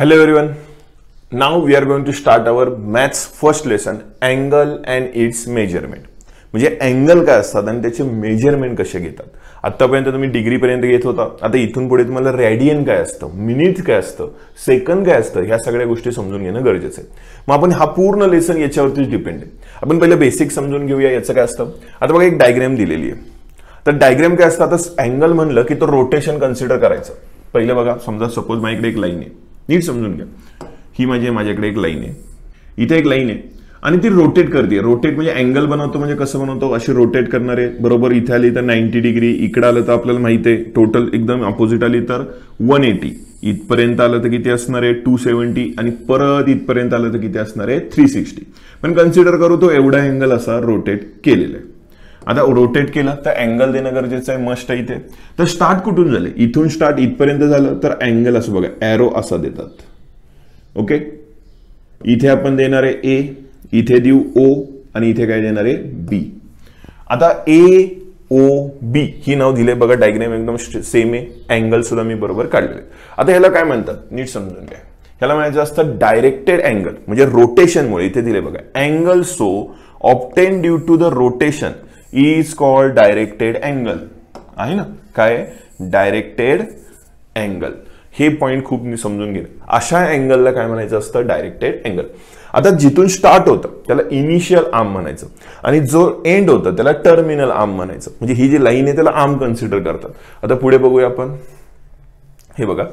Hello everyone. Now we are going to start our maths first lesson angle and its measurement. म्हणजे angle काय असतात आणि त्याचे measurement कसे घेतात आतापर्यंत तुम्ही डिग्रीपर्यंत घेत होता आता इथून पुढे तुम्हाला रॅडियन काय असतं मिनिट काय असतं सेकंद काय असतं ह्या सगळ्या गोष्टी समजून घेणं गरजेचं आहे मग आपण हा पूर्ण लेसन याच्यावरतीच डिपेंड आहे आपण पहिलं बेसिक समजून घेऊया याचं काय असतं आता बघा एक डायग्राम दिलेली आहे तर डायग्राम काय असतात आता अँगल म्हणलं की तो रोटेशन कन्सिडर करायचं पहिलं बघा समजा सपोज माझ्याकडे एक लाईन आहे नीट समजून घ्या ही माझी माझ्याकडे एक लाईन आहे इथे एक लाईन आहे आणि ती रोटेट करते रोटेट म्हणजे अँगल बनवतो म्हणजे कसं बनवतो अशी रोटेट करणारे बरोबर इथे आली तर नाईन्टी डिग्री इकडे आलं तर आपल्याला माहित आहे टोटल एकदम ऑपोजिट आली तर वन एटी इथपर्यंत आलं तर किती असणार आहे टू सेव्हन्टी आणि परत इथपर्यंत आलं तर किती असणार आहे थ्री सिक्स्टी पण कन्सिडर करू तो एवढा अँगल असा रोटेट केलेला आहे आता रोटेट केलं तर अँगल देणं गरजेचं आहे मस्ट आहे इथे तर स्टार्ट कुठून झाले इथून स्टार्ट इथपर्यंत झालं तर अँगल असं बघा एरो असा देतात ओके इथे आपण देणार आहे ए इथे देऊ ओ आणि इथे काय देणार आहे बी आता ए ओ बी ही नाव दिले बघा डायग्राम एकदम सेम आहे अँगल सुद्धा मी बरोबर काढलेले आता ह्याला काय म्हणतात नीट समजून घ्या ह्याला म्हणायचं असतं डायरेक्टेड अँगल म्हणजे रोटेशनमुळे इथे दिले बघा angle so obtain due to the rotation is called directed angle आहे ना काय डायरेक्टेड अँगल हे पॉईंट खूप मी समजून घेणे अशा अँगलला काय म्हणायचं असतं डायरेक्टेड अँगल आता जिथून स्टार्ट होतं त्याला इनिशियल आर्म म्हणायचं आणि जो एंड होतं त्याला टर्मिनल आर्म म्हणायचं म्हणजे ही जी लाईन आहे त्याला आर्म कन्सिडर करतात आता पुढे बघूया आपण हे बघा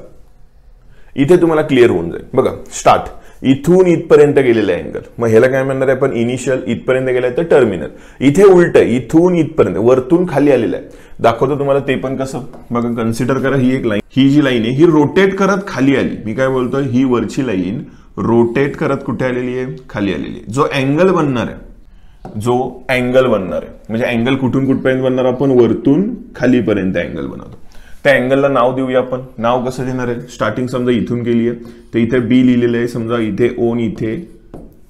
इथे तुम्हाला क्लिअर होऊन जाईल बघा स्टार्ट इथून इथपर्यंत गेलेलं आहे अँगल मग ह्याला काय म्हणणार आहे आपण इनिशियल इथपर्यंत गेलाय तर टर्मिनल इथे उलट आहे इथून इथपर्यंत वरतून खाली आलेलं आहे दाखवतो तुम्हाला ते पण कसं बघा कन्सिडर करा ही एक लाईन ही जी लाईन आहे ही रोटेट करत खाली आली मी काय बोलतोय ही वरची लाईन रोटेट करत कुठे आलेली आहे खाली आलेली आहे जो अँगल बनणार आहे जो अँगल बनणार आहे म्हणजे अँगल कुठून कुठपर्यंत बनणार आपण वरतून खालीपर्यंत अँगल बनवतो त्या अँगलला नाव देऊया आपण नाव कसं देणार आहे स्टार्टिंग समजा इथून केली आहे तर इथे बी लिहिलेलं आहे समजा इथे ओन इथे ए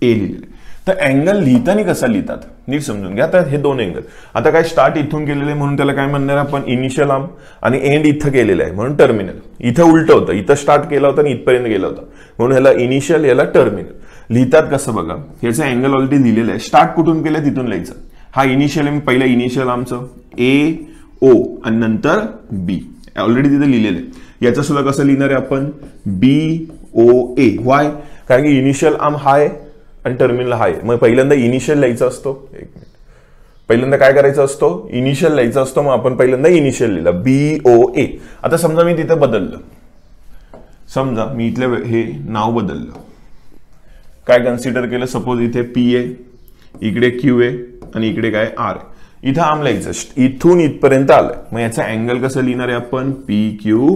लिहिलेलं आहे तर अँगल लिहिताना कसा लिहितात नीट समजून घ्या हे दोन अँगल आता काय स्टार्ट इथून आहे म्हणून त्याला काय म्हणणार आपण इनिशियल आर्म आणि एंड इथं केलेलं आहे म्हणून टर्मिनल इथं उलटं होतं इथं स्टार्ट केला होता आणि इथपर्यंत गेला होता म्हणून ह्याला इनिशियल याला टर्मिनल लिहितात कसं बघा ह्याचं अँगल ऑलरेडी लिहिलेलं आहे स्टार्ट कुठून केलं तिथून लिहायचं हा इनिशियल पहिला इनिशियल आमचं ए ओ आणि नंतर बी ऑलरेडी तिथे लिहिलेलं आहे सुद्धा कसं लिहिणार आहे आपण बी ओ ए वाय कारण की इनिशियल आम हाय आणि टर्मिनल हाय मग पहिल्यांदा इनिशियल लिहायचा असतो एक मिनिट पहिल्यांदा काय करायचं असतो इनिशियल लिहायचा असतो मग आपण पहिल्यांदा इनिशियल लिहिलं बी ओ ए आता समजा मी तिथं बदललं समजा मी इथलं हे नाव बदललं काय कन्सिडर केलं सपोज इथे पी ए इकडे क्यू ए आणि इकडे काय आर आहे इथं आमला एक्झस्ट इथून इथपर्यंत आलं मग याचा अँगल कसं लिहिणार आहे आपण पी क्यू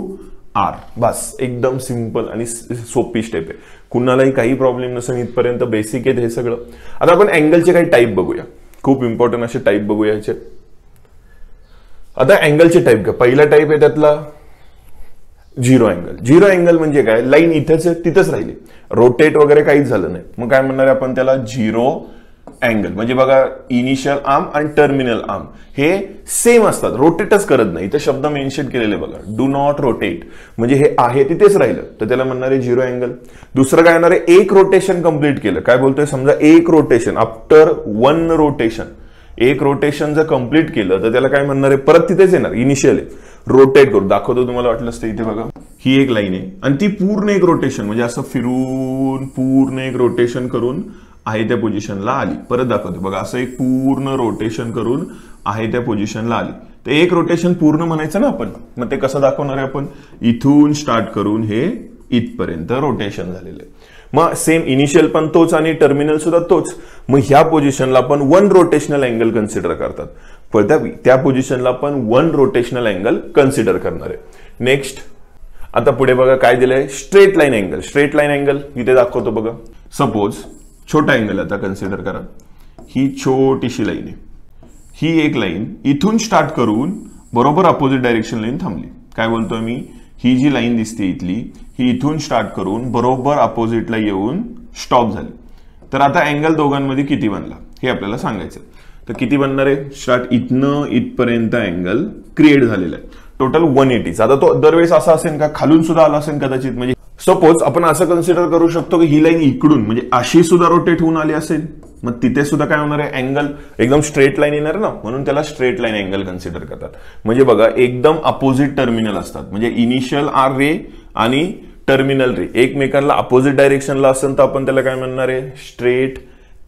आर बस एकदम सिंपल आणि सोपी स्टेप आहे कुणालाही काही प्रॉब्लेम नसेल इथपर्यंत बेसिक आहेत हे सगळं आता आपण अँगलचे काही टाईप बघूया खूप इम्पॉर्टंट असे टाईप बघूया आता अँगलचे टाईप घ्या पहिला टाईप आहे त्यातला झिरो अँगल झिरो अँगल म्हणजे काय लाईन इथेच आहे तिथंच राहिली रोटेट वगैरे काहीच झालं नाही मग काय म्हणणार आपण त्याला झिरो अँगल म्हणजे बघा इनिशियल आर्म आणि टर्मिनल आर्म हे सेम असतात रोटेटच करत नाही इथं शब्द मेन्शन केलेले बघा डू नॉट रोटेट म्हणजे हे आहे तिथेच राहिलं तर त्याला म्हणणारे झिरो अँगल दुसरं काय येणार आहे एक रोटेशन कंप्लीट केलं काय बोलतोय समजा एक रोटेशन आफ्टर वन रोटेशन एक रोटेशन जर कंप्लीट केलं तर त्याला काय म्हणणार आहे परत तिथेच येणार इनिशियल रोटेट करू दाखवतो तुम्हाला वाटलं असतं इथे बघा ही एक लाईन आहे आणि ती पूर्ण एक रोटेशन म्हणजे असं फिरून पूर्ण एक रोटेशन करून आहे त्या पोझिशनला आली परत दाखवते बघा असं एक पूर्ण रोटेशन करून आहे त्या पोझिशनला आली तर एक रोटेशन पूर्ण म्हणायचं ना आपण मग ते कसं दाखवणार आहे आपण इथून स्टार्ट करून हे इथपर्यंत रोटेशन झालेलं आहे मग सेम इनिशियल पण तोच आणि टर्मिनल सुद्धा तोच मग ह्या पोझिशनला पण वन रोटेशनल अँगल कन्सिडर करतात पण त्या पोझिशनला आपण वन रोटेशनल अँगल कन्सिडर करणार आहे नेक्स्ट आता पुढे बघा काय दिलंय straight line angle straight line angle इथे दाखवतो बघा सपोज छोटा अँगल आता कन्सिडर करा ही छोटीशी लाईन आहे ही एक लाईन इथून स्टार्ट करून बरोबर अपोजिट डायरेक्शन लाईन थांबली काय बोलतोय मी ही जी लाईन दिसते इथली ही इथून स्टार्ट करून बरोबर अपोजिटला येऊन स्टॉप झाली तर आता अँगल दोघांमध्ये किती बनला हे आपल्याला सांगायचं तर किती बनणार आहे स्टार्ट इथनं इथपर्यंत अँगल क्रिएट झालेला आहे टोटल वन एटीचा आता तो दरवेळेस असा असेल का खालून सुद्धा आला असेल कदाचित म्हणजे सपोज आपण असं कन्सिडर करू शकतो की ही लाईन इकडून म्हणजे अशी सुद्धा रोटेट होऊन आली असेल मग तिथे सुद्धा काय होणार आहे अँगल एकदम स्ट्रेट लाईन येणार ना म्हणून त्याला स्ट्रेट लाईन अँगल कन्सिडर करतात म्हणजे बघा एकदम अपोजिट टर्मिनल असतात म्हणजे इनिशियल आर रे आणि टर्मिनल रे एकमेकांना अपोजिट डायरेक्शनला असेल तर आपण त्याला काय म्हणणार आहे स्ट्रेट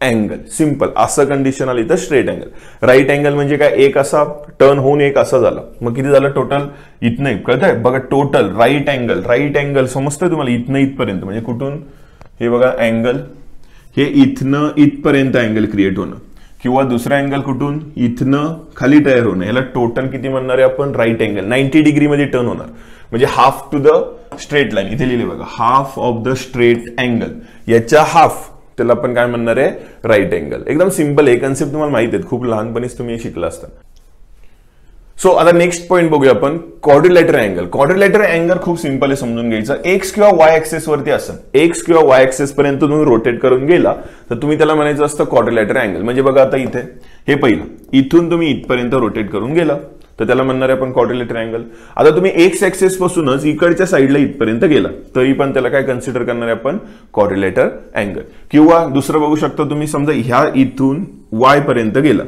अँगल सिम्पल असं कंडिशन आली तर स्ट्रेट अँगल राईट अँगल म्हणजे काय एक असा टर्न होऊन एक असा झाला मग किती झालं टोटल इथनं कळतंय बघा total right angle right angle समजतंय तुम्हाला इथनं इथपर्यंत म्हणजे कुठून हे बघा अँगल हे इथनं इथपर्यंत अँगल क्रिएट होणं किंवा दुसरा अँगल कुठून इथनं खाली तयार होणं याला टोटल किती म्हणणार आहे आपण राईट अँगल नाईन्टी डिग्रीमध्ये टर्न होणार म्हणजे half to the straight line इथे लिहिले बघा half of the straight angle याच्या हाफ त्याला आपण काय म्हणणार आहे राईट अँगल एकदम सिम्पल आहे कन्सेप्ट तुम्हाला माहिती आहेत खूप लहानपणीच तुम्ही शिकला असता सो आता नेक्स्ट पॉईंट बघूया आपण कॉर्ड्युलेटर अँगल कॉर्डिलेटर अँगल खूप सिम्पल आहे समजून घ्यायचं एक्स किंवा वाय एक्सेस वरती असं एक्स किंवा वाय ऍक्सेस पर्यंत तुम्ही रोटेट करून गेला तर तुम्ही त्याला म्हणायचं असतं कॉर्ड्युलेटर अँगल म्हणजे बघा आता इथे हे पहिलं इथून तुम्ही इथपर्यंत रोटेट करून गेला तर त्याला म्हणणारे आपण क्वाड्रिलेटर अँगल आता तुम्ही एक्स ऍक्सेस पासूनच इकडच्या साईडला इथपर्यंत गेला तरी पण त्याला काय कन्सिडर करणार आपण कॉर्डिलेटर अँगल किंवा दुसरं बघू शकता तुम्ही समजा ह्या इथून वाय पर्यंत गेला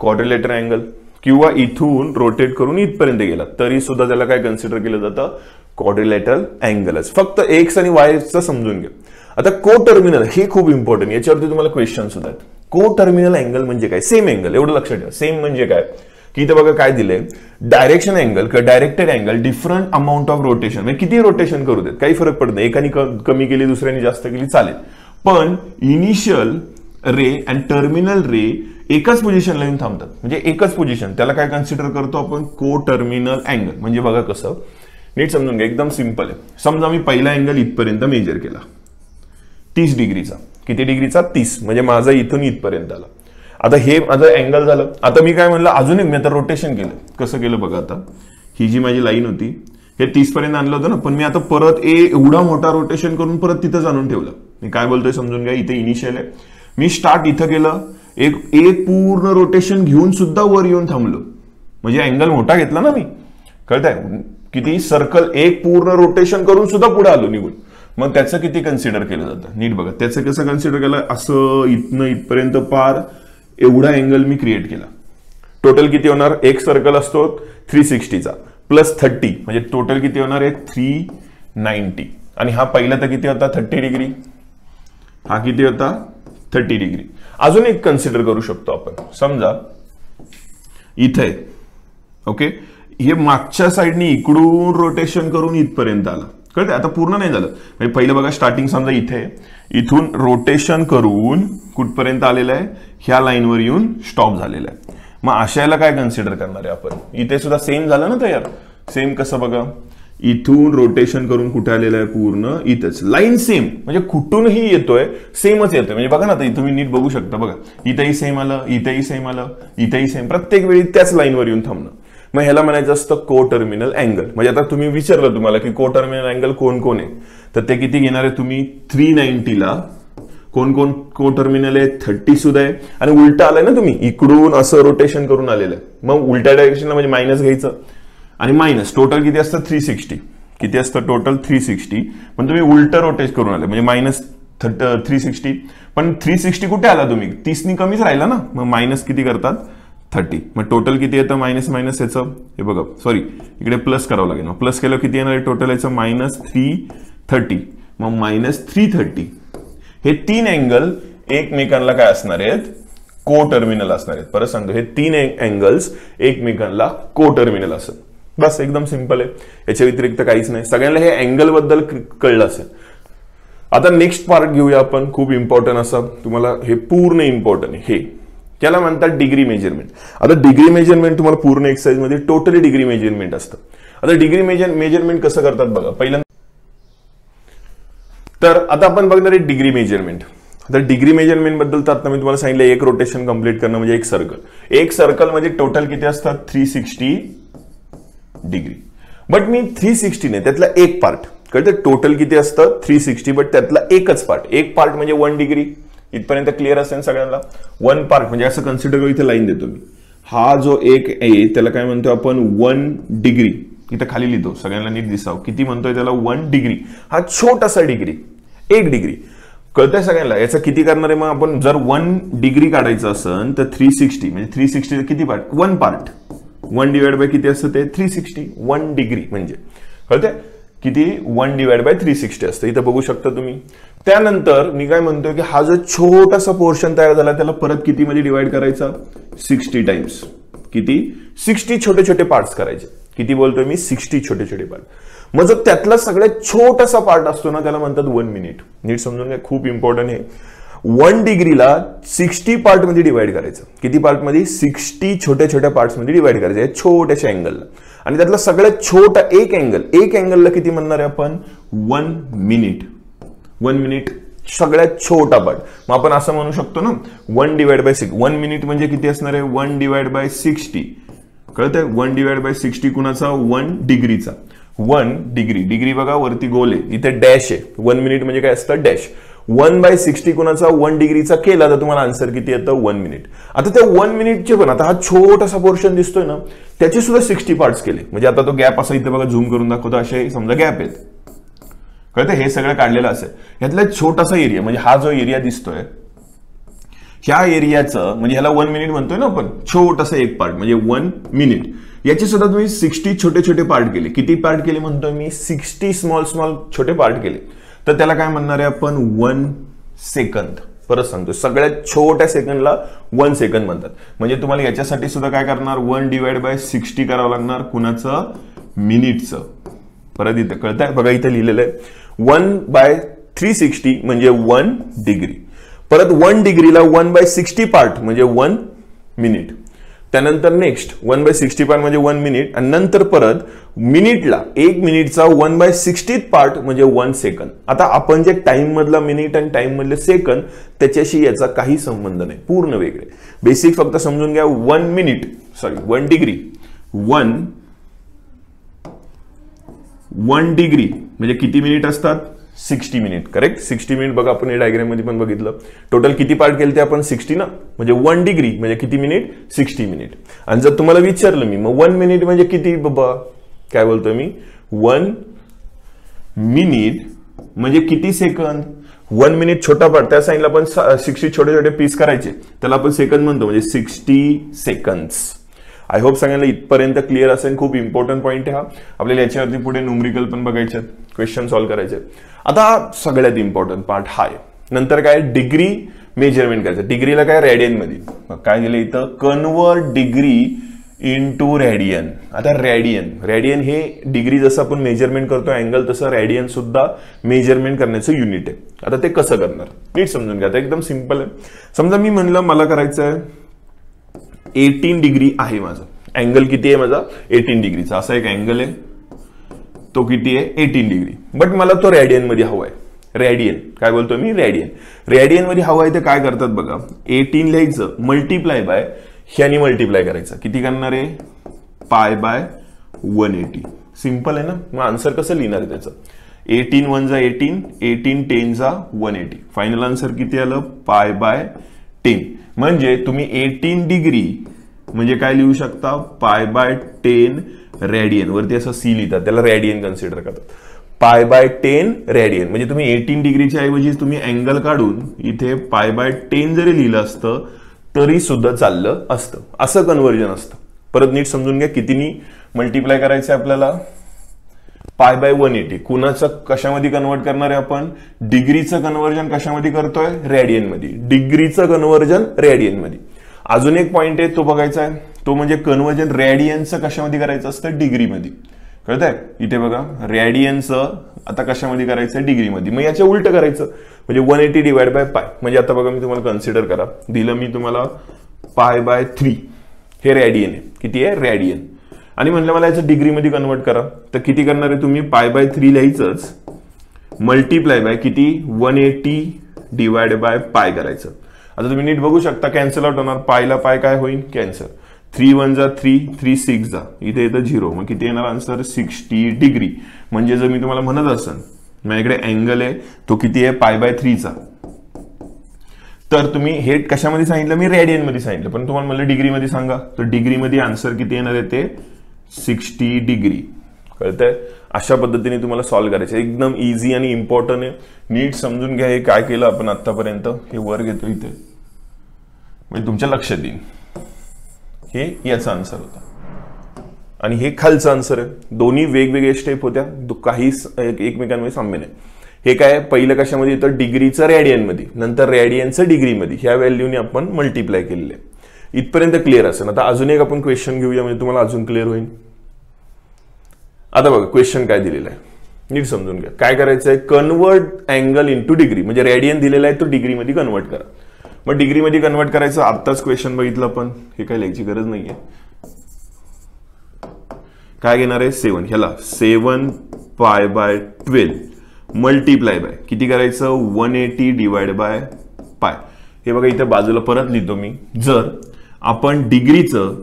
कॉर्डिलेटर अँगल किंवा इथून रोटेट करून इथपर्यंत गेला तरी सुद्धा त्याला काय कन्सिडर केलं जातं कॉर्डिलेटर अँगलच फक्त एक्स आणि वायचं समजून घ्या आता को टर्मिनल हे खूप इम्पॉर्टंट याच्यावरती तुम्हाला क्वेश्चन सुद्धा आहेत को टर्मिनल अँगल म्हणजे काय सेम अँगल एवढं लक्षात ठेवा सेम म्हणजे काय की इथं बघा काय दिले डायरेक्शन अँगल किंवा directed angle different amount of rotation म्हणजे किती रोटेशन करू देत काही फरक पडत नाही एकाने कमी केली दुसऱ्याने जास्त केली चालेल पण initial ray and terminal ray एकाच पोझिशनला येऊन थांबतात म्हणजे एकच पोझिशन त्याला काय कन्सिडर करतो आपण को टर्मिनल अँगल म्हणजे बघा कसं नीट समजून घ्या एकदम सिंपल आहे समजा मी पहिला अँगल इथपर्यंत मेजर केला तीस डिग्रीचा किती डिग्रीचा तीस म्हणजे माझा इथून इथपर्यंत आला आता हे माझं अँगल झालं आता मी काय म्हणलं अजून एक मी आता रोटेशन केलं कसं केलं बघा आता ही जी माझी लाईन होती हे तीसपर्यंत आणलं होतं ना पण मी आता परत एवढा मोठा रोटेशन करून परत तिथं आणून ठेवलं मी काय बोलतोय समजून घ्या इथे इनिशियल आहे मी स्टार्ट इथं केलं एक एक पूर्ण रोटेशन घेऊन सुद्धा वर येऊन थांबलो म्हणजे अँगल मोठा घेतला ना मी कळतंय किती सर्कल एक पूर्ण रोटेशन करून सुद्धा पुढे आलो निघून मग त्याचं किती कन्सिडर केलं जातं नीट बघा त्याचं कसं कन्सिडर केलं असं इथनं इथपर्यंत पार एवढा अँगल मी क्रिएट केला टोटल किती होणार एक सर्कल असतो थ्री सिक्स्टीचा प्लस थर्टी म्हणजे टोटल किती होणार आहे थ्री नाईन्टी आणि हा पहिला तर किती होता थर्टी डिग्री हा किती होता थर्टी डिग्री अजून एक कन्सिडर करू शकतो आपण समजा इथे ओके हे मागच्या साईडनी इकडून रोटेशन करून इथपर्यंत आला कळते आता पूर्ण नाही झालं म्हणजे पहिलं बघा स्टार्टिंग समजा इथे इथून रोटेशन करून कुठपर्यंत आलेलं आहे ह्या लाईनवर येऊन स्टॉप झालेला आहे मग आशयाला काय कन्सिडर करणार आहे आपण इथे सुद्धा सेम झालं ना तयार सेम कसं बघा इथून रोटेशन करून कुठे आलेलं आहे पूर्ण इथंच लाईन सेम म्हणजे कुठूनही येतोय सेमच येतोय म्हणजे बघा ना आता तुम्ही नीट बघू शकता बघा इथेही सेम आलं इथेही सेम आलं इथेही सेम प्रत्येक वेळी त्याच लाईनवर येऊन थांबणं मग ह्याला म्हणायचं असतं को टर्मिनल अँगल म्हणजे आता तुम्ही विचारलं तुम्हाला की को टर्मिनल अँगल कोण कोण आहे तर ते किती घेणार आहे तुम्ही थ्री नाईन्टीला कोण कोण को टर्मिनल आहे थर्टी सुद्धा आहे आणि उलटा आलाय ना तुम्ही इकडून असं रोटेशन करून आलेलं आहे मग उलट्या डायरेक्शनला म्हणजे मायनस घ्यायचं आणि मायनस टोटल किती असतं थ्री सिक्स्टी किती असतं टोटल थ्री सिक्स्टी पण तुम्ही उलट रोटेट करून आले म्हणजे मायनस थर्ट थ्री सिक्स्टी पण थ्री सिक्स्टी कुठे आला तुम्ही तीसनी कमीच राहिला ना मग मायनस किती करतात थर्टी मग टोटल किती येतं मायनस मायनस याचं हे बघा सॉरी इकडे प्लस करावं लागेल मग प्लस केलं किती येणार टोटल याचं मायनस थ्री थर्टी मग मायनस थ्री थर्टी हे तीन अँगल एकमेकांना काय असणार आहेत को टर्मिनल असणार आहेत परत सांगतो हे तीन अँगल्स एकमेकांना को टर्मिनल असत बस एकदम सिंपल आहे याच्या व्यतिरिक्त काहीच नाही सगळ्यांना हे अँगल बद्दल कळलं असेल आता नेक्स्ट पार्ट घेऊया आपण खूप इम्पॉर्टंट असा तुम्हाला हे पूर्ण इम्पॉर्टंट हे त्याला म्हणतात डिग्री मेजरमेंट आता डिग्री मेजरमेंट तुम्हाला पूर्ण मध्ये टोटली डिग्री मेजरमेंट असतं आता डिग्री मेजर मेजरमेंट कसं करतात बघा पहिल्यांदा तर आता आपण बघणार आहे डिग्री मेजरमेंट आता डिग्री मेजरमेंट बद्दल तर आता मी तुम्हाला सांगितलं एक रोटेशन कंप्लीट करणं म्हणजे एक सर्कल एक सर्कल म्हणजे टोटल किती असतात थ्री सिक्स्टी डिग्री बट मी थ्री सिक्स्टी नाही त्यातला एक पार्ट कळतं टोटल किती असतं थ्री सिक्स्टी बट त्यातला एकच पार्ट एक पार्ट म्हणजे वन डिग्री इथपर्यंत क्लिअर असेल सगळ्यांना वन पार्ट म्हणजे असं कन्सिडर करू इथे लाईन देतो मी हा जो एक आहे त्याला काय म्हणतो आपण वन डिग्री इथं खाली लिहितो सगळ्यांना नीट दिसाव किती म्हणतोय त्याला वन डिग्री हा छोटासा डिग्री एक डिग्री कळतंय सगळ्यांना याचा किती करणार आहे मग आपण जर वन डिग्री काढायचं असेल तर थ्री सिक्स्टी म्हणजे थ्री सिक्स्टी किती part one part one divide by किती असतं ते थ्री सिक्स्टी वन डिग्री म्हणजे कळतंय किती one divide by three sixty असतं इथं बघू शकता तुम्ही त्यानंतर मी काय म्हणतोय की हा जो छोटासा पोर्शन तयार झाला त्याला परत किती मध्ये डिवाइड करायचा सिक्स्टी टाइम्स किती सिक्स्टी छोटे छोटे पार्ट्स करायचे किती बोलतोय मी सिक्स्टी छोटे छोटे पार्ट मग जर त्यातला सगळ्यात छोटासा पार्ट असतो ना त्याला म्हणतात वन मिनिट नीट समजून घ्या खूप इम्पॉर्टंट आहे वन डिग्रीला सिक्स्टी मध्ये डिवाइड करायचं किती पार्टमध्ये सिक्स्टी छोट्या छोट्या पार्ट्समध्ये डिवाइड करायचं आहे छोट्याशा अँगलला आणि त्यातला सगळ्यात छोटा एक अँगल एक अँगलला किती म्हणणार आहे आपण वन मिनिट वन मिनिट सगळ्यात छोटा पार्ट मग आपण असं म्हणू शकतो ना one divide by six one minute म्हणजे किती असणार आहे वन डिवाइड बाय सिक्स्टी कळतंय वन डिवाइड बाय सिक्स्टी कुणाचा वन डिग्रीचा वन डिग्री डिग्री बघा वरती गोल आहे इथे डॅश आहे वन मिनिट म्हणजे काय असतं डॅश वन बाय सिक्स्टी कुणाचा वन डिग्रीचा केला तर तुम्हाला आन्सर किती येतं वन मिनिट आता त्या वन मिनिटचे पण आता हा छोटासा पोर्शन दिसतोय ना त्याचे सुद्धा सिक्स्टी पार्ट्स केले म्हणजे आता तो गॅप असा इथे बघा झूम करून दाखवतो असे समजा गॅप आहेत कळतं हे सगळं काढलेलं असेल यातला छोटासा एरिया म्हणजे हा जो एरिया दिसतोय ह्या एरियाचं म्हणजे ह्याला वन मिनिट म्हणतोय ना आपण छोटासा एक पार्ट म्हणजे वन मिनिट याचे सुद्धा तुम्ही सिक्स्टी छोटे छोटे पार्ट केले किती पार्ट केले म्हणतोय मी सिक्स्टी स्मॉल स्मॉल छोटे पार्ट केले तर त्याला काय म्हणणार आहे आपण वन सेकंद परत सांगतो सगळ्यात छोट्या सेकंदला वन सेकंद म्हणतात म्हणजे तुम्हाला याच्यासाठी सुद्धा काय करणार वन डिवाइड बाय सिक्स्टी करावं लागणार कुणाचं मिनिटचं परत इथं कळतंय आहे बघा इथं लिहिलेलं आहे वन बाय थ्री सिक्स्टी म्हणजे वन डिग्री परत वन डिग्रीला वन बाय सिक्स्टी पार्ट म्हणजे वन मिनिट त्यानंतर next one by sixty part म्हणजे वन मिनिट आणि नंतर परत मिनिटला एक मिनिटचा वन बाय सिक्स्टी पार्ट म्हणजे वन सेकंद आता आपण जे टाइम मधला मिनिट आणि टाइम मधले सेकंद त्याच्याशी याचा काही संबंध नाही पूर्ण वेगळे बेसिक फक्त समजून घ्या one minute sorry one degree one one degree म्हणजे किती मिनिट असतात sixty minute correct sixty minute बघा आपण या डायग्राममध्ये पण बघितलं टोटल किती पार्ट केले ते आपण सिक्स्टी ना म्हणजे वन डिग्री म्हणजे किती मिनिट सिक्स्टी मिनिट आणि जर तुम्हाला विचारलं मी मग वन मिनिट म्हणजे किती बाबा काय बोलतो मी वन मिनिट म्हणजे किती सेकंद वन मिनिट छोटा पार्ट त्या साईडला आपण सिक्स्टी छोटे छोटे पीस करायचे त्याला आपण सेकंद म्हणतो म्हणजे सिक्स्टी सेकंड्स आय होप सांगायला इथपर्यंत क्लिअर असेल खूप इम्पॉर्टंट पॉईंट हा आपल्याला याच्यावरती पुढे न्यूमरिकल पण बघायच्यात क्वेश्चन सॉल्व्ह करायचे आता सगळ्यात इम्पॉर्टंट पार्ट हा आहे नंतर काय डिग्री मेजरमेंट करायचं डिग्रीला काय मग काय दिलं इथं convert degree into radian आता रेडियन रेडियन हे डिग्री जसं आपण मेजरमेंट करतो अँगल तसं रेडियन सुद्धा मेजरमेंट करण्याचं युनिट आहे आता ते कसं करणार नीट समजून घ्या एकदम सिम्पल आहे समजा मी म्हणलं मला करायचं आहे एटीन डिग्री आहे माझं अँगल किती आहे माझा एटीन डिग्रीचा असा एक अँगल आहे तो किती आहे एटीन डिग्री बट मला तो मध्ये हवा आहे रॅडियन काय बोलतो मी रॅडियन रेडियन हवा आहे ते काय करतात बघा एटीन लिहायचं मल्टिप्लाय बाय ह्यानी मल्टिप्लाय करायचं किती करणार आहे पाय बाय वन एटी सिम्पल आहे ना मग आन्सर कसं लिहिणार आहे त्याचं एटीन वन जा एटीन एटीन टेन जा वन एटी फायनल आन्सर किती आलं पाय बाय टेन म्हणजे तुम्ही एटीन डिग्री म्हणजे काय लिहू शकता पाय बाय टेन रेडियन वरती असं सी लिहितात त्याला रेडियन कन्सिडर करतात पाय बाय टेन रेडियन म्हणजे तुम्ही एटीन डिग्रीच्या ऐवजी तुम्ही अँगल काढून इथे पाय बाय टेन जरी लिहिलं असतं तरी सुद्धा चाललं असतं असं कन्वर्जन असतं परत नीट समजून घ्या कितीनी मल्टिप्लाय करायचं आपल्याला पाय बाय वन एटी कुणाचं कशामध्ये कन्वर्ट करणार आहे आपण डिग्रीचं कन्वर्जन कशामध्ये करतोय रेडियनमध्ये डिग्रीचं कन्वर्जन रेडियनमध्ये अजून एक पॉइंट आहे तो बघायचा आहे तो म्हणजे कन्वर्जन रॅडियनचं कशामध्ये करायचं असतं डिग्रीमध्ये कळत आहे इथे बघा रॅडियनचं आता कशामध्ये करायचं डिग्रीमध्ये मग याच्या उलट करायचं म्हणजे one eighty divide by pi म्हणजे आता बघा मी तुम्हाला कन्सिडर करा दिलं मी तुम्हाला पाय बाय थ्री हे रॅडियन आहे किती आहे रॅडियन आणि म्हणलं मला याचं डिग्रीमध्ये कन्वर्ट करा तर किती करणार आहे तुम्ही पाय बाय थ्री लिहायचंच मल्टिप्लाय बाय किती one eighty divide by pi करायचं आता तुम्ही नीट बघू शकता कॅन्सल आउट होणार पायला पाय काय होईल कॅन्सल थ्री वन जा थ्री थ्री सिक्स जा इथे येतं झिरो मग किती येणार आन्सर सिक्स्टी डिग्री म्हणजे जर मी तुम्हाला म्हणत असेल माझ्याकडे अँगल आहे तो किती आहे पाय बाय थ्रीचा तर तुम्ही हे कशामध्ये सांगितलं मी रेडियन मध्ये सांगितलं पण तुम्हाला मला डिग्रीमध्ये सांगा तर डिग्रीमध्ये आन्सर किती येणार आहे ते सिक्स्टी डिग्री कळतंय अशा पद्धतीने तुम्हाला सॉल्व्ह करायचं एकदम इझी आणि इम्पॉर्टंट आहे नीट समजून घ्या हे काय केलं आपण आत्तापर्यंत हे वर घेतो इथे म्हणजे तुमच्या लक्षात येईल हे याचं आन्सर होतं आणि हे खालचं आन्सर आहे दोन्ही वेगवेगळ्या स्टेप होत्या काही एकमेकांमध्ये साम्य नाही हे काय पहिलं कशामध्ये येतं डिग्रीचं रॅडियनमध्ये नंतर रॅडियनचं डिग्रीमध्ये ह्या व्हॅल्यूने आपण मल्टिप्लाय केलेले आहे इथपर्यंत क्लिअर असेल आता अजून एक आपण क्वेश्चन घेऊया म्हणजे तुम्हाला अजून क्लिअर होईल आता बघा क्वेश्चन काय दिलेलं आहे नीट समजून घ्या काय करायचं आहे convert angle into degree म्हणजे रॅडियन दिलेला आहे तो डिग्रीमध्ये कन्वर्ट करा मग डिग्रीमध्ये कन्वर्ट करायचं आत्ताच क्वेश्चन बघितलं आपण हे काय लिहायची गरज नाही आहे काय घेणार आहे सेवन ह्याला seven pi by twelve multiply by किती करायचं one eighty divide by pi हे बघा इथं बाजूला परत लिहितो मी जर आपण डिग्रीचं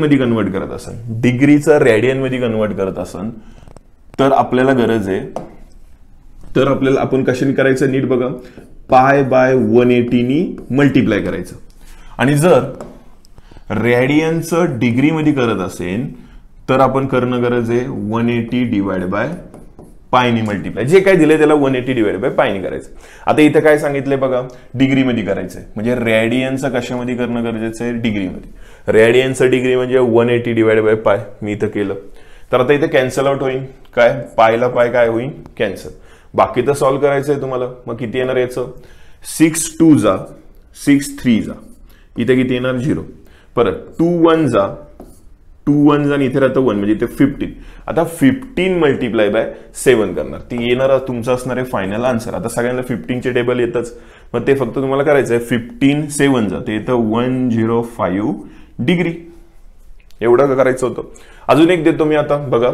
मध्ये कन्वर्ट करत असन डिग्रीचं मध्ये कन्वर्ट करत असन तर आपल्याला गरज आहे तर आपल्याला आपण कशाने करायचं नीट बघा पाय बाय वन एटीनी मल्टिप्लाय करायचं आणि जर डिग्री डिग्रीमध्ये करत असेल तर आपण करणं गरज आहे वन एटी डिवाइड बाय पायनी मल्टिप्लाय जे काय दिले त्याला वन एटी डिवाइड बाय पायनी करायचं आता इथं काय सांगितलंय बघा डिग्रीमध्ये करायचं करायचंय म्हणजे रॅडियनचं कशामध्ये करणं गरजेचं आहे डिग्रीमध्ये रॅडियनचं डिग्री म्हणजे one eighty divide by pi मी इथं केलं तर आता इथं कॅन्सल आउट होईल काय पायला पाय काय होईल कॅन्सल बाकी तर सॉल्व्ह करायचं आहे तुम्हाला मग किती येणार याचं सिक्स टू जा सिक्स थ्री जा इथे किती येणार झिरो परत टू वन जा टू वन जा आणि इथे राहतं वन म्हणजे इथे फिफ्टीन आता फिफ्टीन मल्टिप्लाय बाय सेवन करणार ती येणार तुमचं असणार आहे फायनल आन्सर आता सगळ्यांना फिफ्टीनचे टेबल येतच मग ते फक्त तुम्हाला करायचं आहे फिफ्टीन सेवन जा ते येतं वन झिरो फाईव्ह डिग्री एवढं करायचं होतं अजून एक देतो मी आता बघा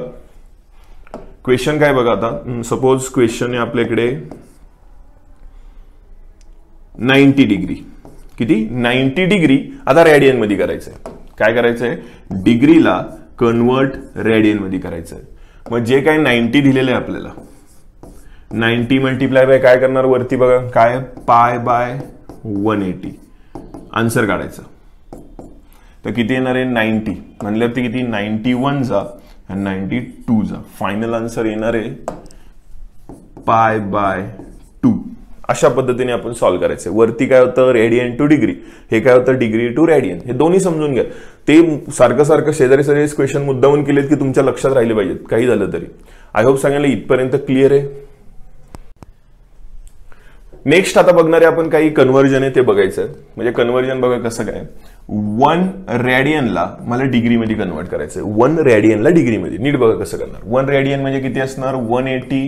क्वेश्चन काय बघा आता सपोज क्वेश्चन आहे आपल्याकडे नाईन्टी डिग्री किती नाईन्टी डिग्री आता रेडियन मध्ये करायचंय काय करायचंय डिग्रीला कन्वर्ट रेडियन मध्ये करायचंय मग जे काय नाईन्टी दिलेलं आहे आपल्याला नाईन्टी मल्टीप्लाय बाय काय करणार वरती बघा काय पाय बाय वन एटी आन्सर काढायचं तर किती येणार आहे नाईन्टी म्हणल्यावर ते किती नाईन्टी वन जा आणि नाईन्टी टूचा फायनल आन्सर येणार आहे पाय बाय टू अशा पद्धतीने आपण सॉल्व्ह करायचं वरती काय होतं रेडियन टू डिग्री हे काय होतं डिग्री टू रेडियन हे दोन्ही समजून घ्या ते सारखं सारखं शेजारी सारे क्वेश्चन मुद्दाहून केलेत की तुमच्या लक्षात राहिले पाहिजेत काही झालं तरी आय होप सांगायला इथपर्यंत क्लिअर आहे नेक्स्ट आता बघणारे आपण काही कन्वर्जन आहे ते बघायचं म्हणजे कन्वर्जन बघा कसं काय वन रॅडियनला मला डिग्रीमध्ये कन्वर्ट करायचं आहे वन रॅडियनला डिग्रीमध्ये नीट बघा कसं करणार वन रॅडियन म्हणजे किती असणार वन एटी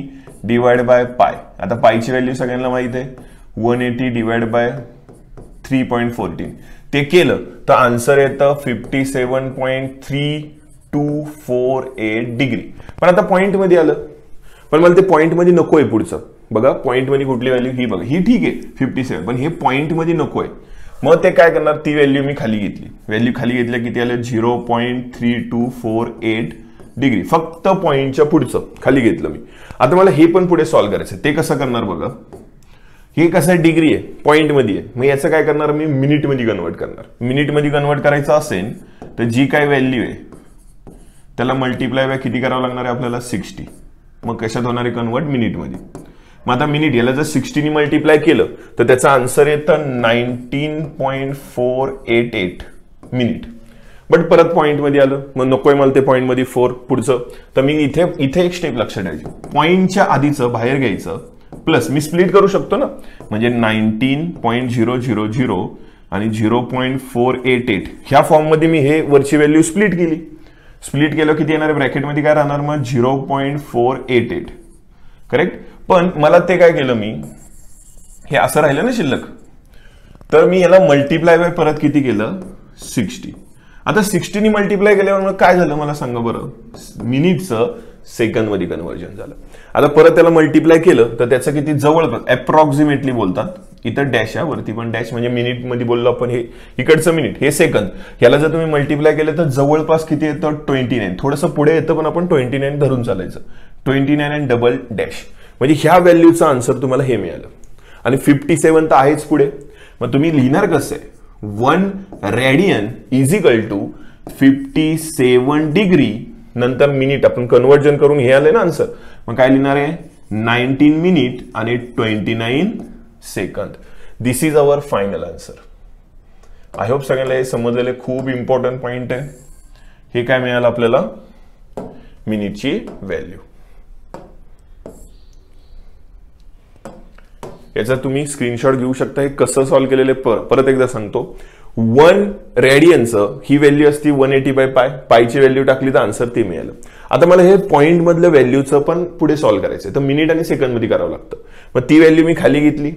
डिवाइड बाय पाय आता पायची व्हॅल्यू सगळ्यांना माहिती आहे one eighty divide by three point fourteen ते केलं तर आन्सर येतं fifty seven point three two four eight degree पण आता पॉईंटमध्ये आलं पण मला ते पॉईंटमध्ये नको आहे पुढचं बघा पॉईंटमध्ये कुठली व्हॅल्यू ही बघा ही ठीक आहे फिफ्टी सेवन पण हे पॉईंटमध्ये नको आहे मग ते काय करणार ती व्हॅल्यू मी खाली घेतली व्हॅल्यू खाली घेतल्या किती आलं zero point three two four eight degree फक्त पॉईंटच्या पुढचं खाली घेतलं मी आता मला हे पण पुढे सॉल्व्ह करायचं ते कसं करणार बघा हे कसं डिग्री आहे पॉईंटमध्ये आहे मग याचं काय करणार मी मिनिटमध्ये कन्वर्ट करणार मिनिटमध्ये कन्वर्ट करायचं असेल तर जी काय व्हॅल्यू आहे त्याला मल्टिप्लाय बाय किती करावं लागणार आहे आपल्याला सिक्स्टी मग कशात होणार आहे कन्वर्ट मिनिटमध्ये मग आता मिनिट याला जर सिक्स्टीनी मल्टिप्लाय केलं तर त्याचा आन्सर येतं nineteen point four eight eight minute but परत पॉईंटमध्ये आलं मग नकोय मला ते पॉईंटमध्ये फोर पुढचं तर मी इथे इथे एक स्टेप लक्षात ठेवायची पॉईंटच्या आधीचं बाहेर घ्यायचं प्लस मी स्प्लिट करू शकतो ना म्हणजे nineteen point zero zero zero आणि zero point four eight eight ह्या फॉर्ममध्ये मी हे वरची व्हॅल्यू स्प्लिट केली स्प्लिट केलं किती येणार ब्रॅकेटमध्ये काय राहणार मग zero point four eight eight correct पण मला ते काय केलं मी हे असं राहिलं ना शिल्लक तर मी याला मल्टिप्लाय बाय परत किती केलं सिक्स्टी आता सिक्स्टीने मल्टिप्लाय केल्यावर काय झालं मला सांगा बरं मिनिटचं मध्ये कन्व्हर्जन झालं आता परत त्याला मल्टिप्लाय केलं तर त्याचं किती जवळपास अप्रॉक्सिमेटली बोलतात इथं डॅश आहे वरती पण डॅश म्हणजे मिनिटमध्ये बोललो आपण हे इकडचं मिनिट हे सेकंद ह्याला जर तुम्ही मल्टिप्लाय केलं तर जवळपास किती येतं ट्वेंटी नाईन थोडंसं पुढे येतं पण आपण ट्वेंटी नाईन धरून चालायचं twenty nine and double dash म्हणजे ह्या व्हॅल्यूचा आन्सर तुम्हाला हे मिळालं आणि फिफ्टी सेवन तर आहेच पुढे मग तुम्ही लिहिणार कसं आहे one radian is equal to fifty seven degree नंतर मिनिट आपण कन्वर्जन करून हे आले ना आन्सर मग काय लिहिणार आहे नाईन्टीन मिनिट आणि twenty nine second this is our final answer I hope सगळ्याला हे समजलेले खूप इम्पॉर्टंट पॉईंट आहे हे काय मिळालं आपल्याला मिनिटची व्हॅल्यू याचा तुम्ही स्क्रीनशॉट घेऊ शकता हे कसं सॉल्व्ह केलेले परत एकदा सांगतो वन रेडियनचं ही व्हॅल्यू असती वन एटी बाय पाय पायची व्हॅल्यू टाकली तर आन्सर ती मिळालं आता मला हे पॉईंट मधलं व्हॅल्यूचं पण पुढे सॉल्व्ह करायचं तर मिनिट आणि सेकंड मध्ये करावं लागतं मग ती व्हॅल्यू मी खाली घेतली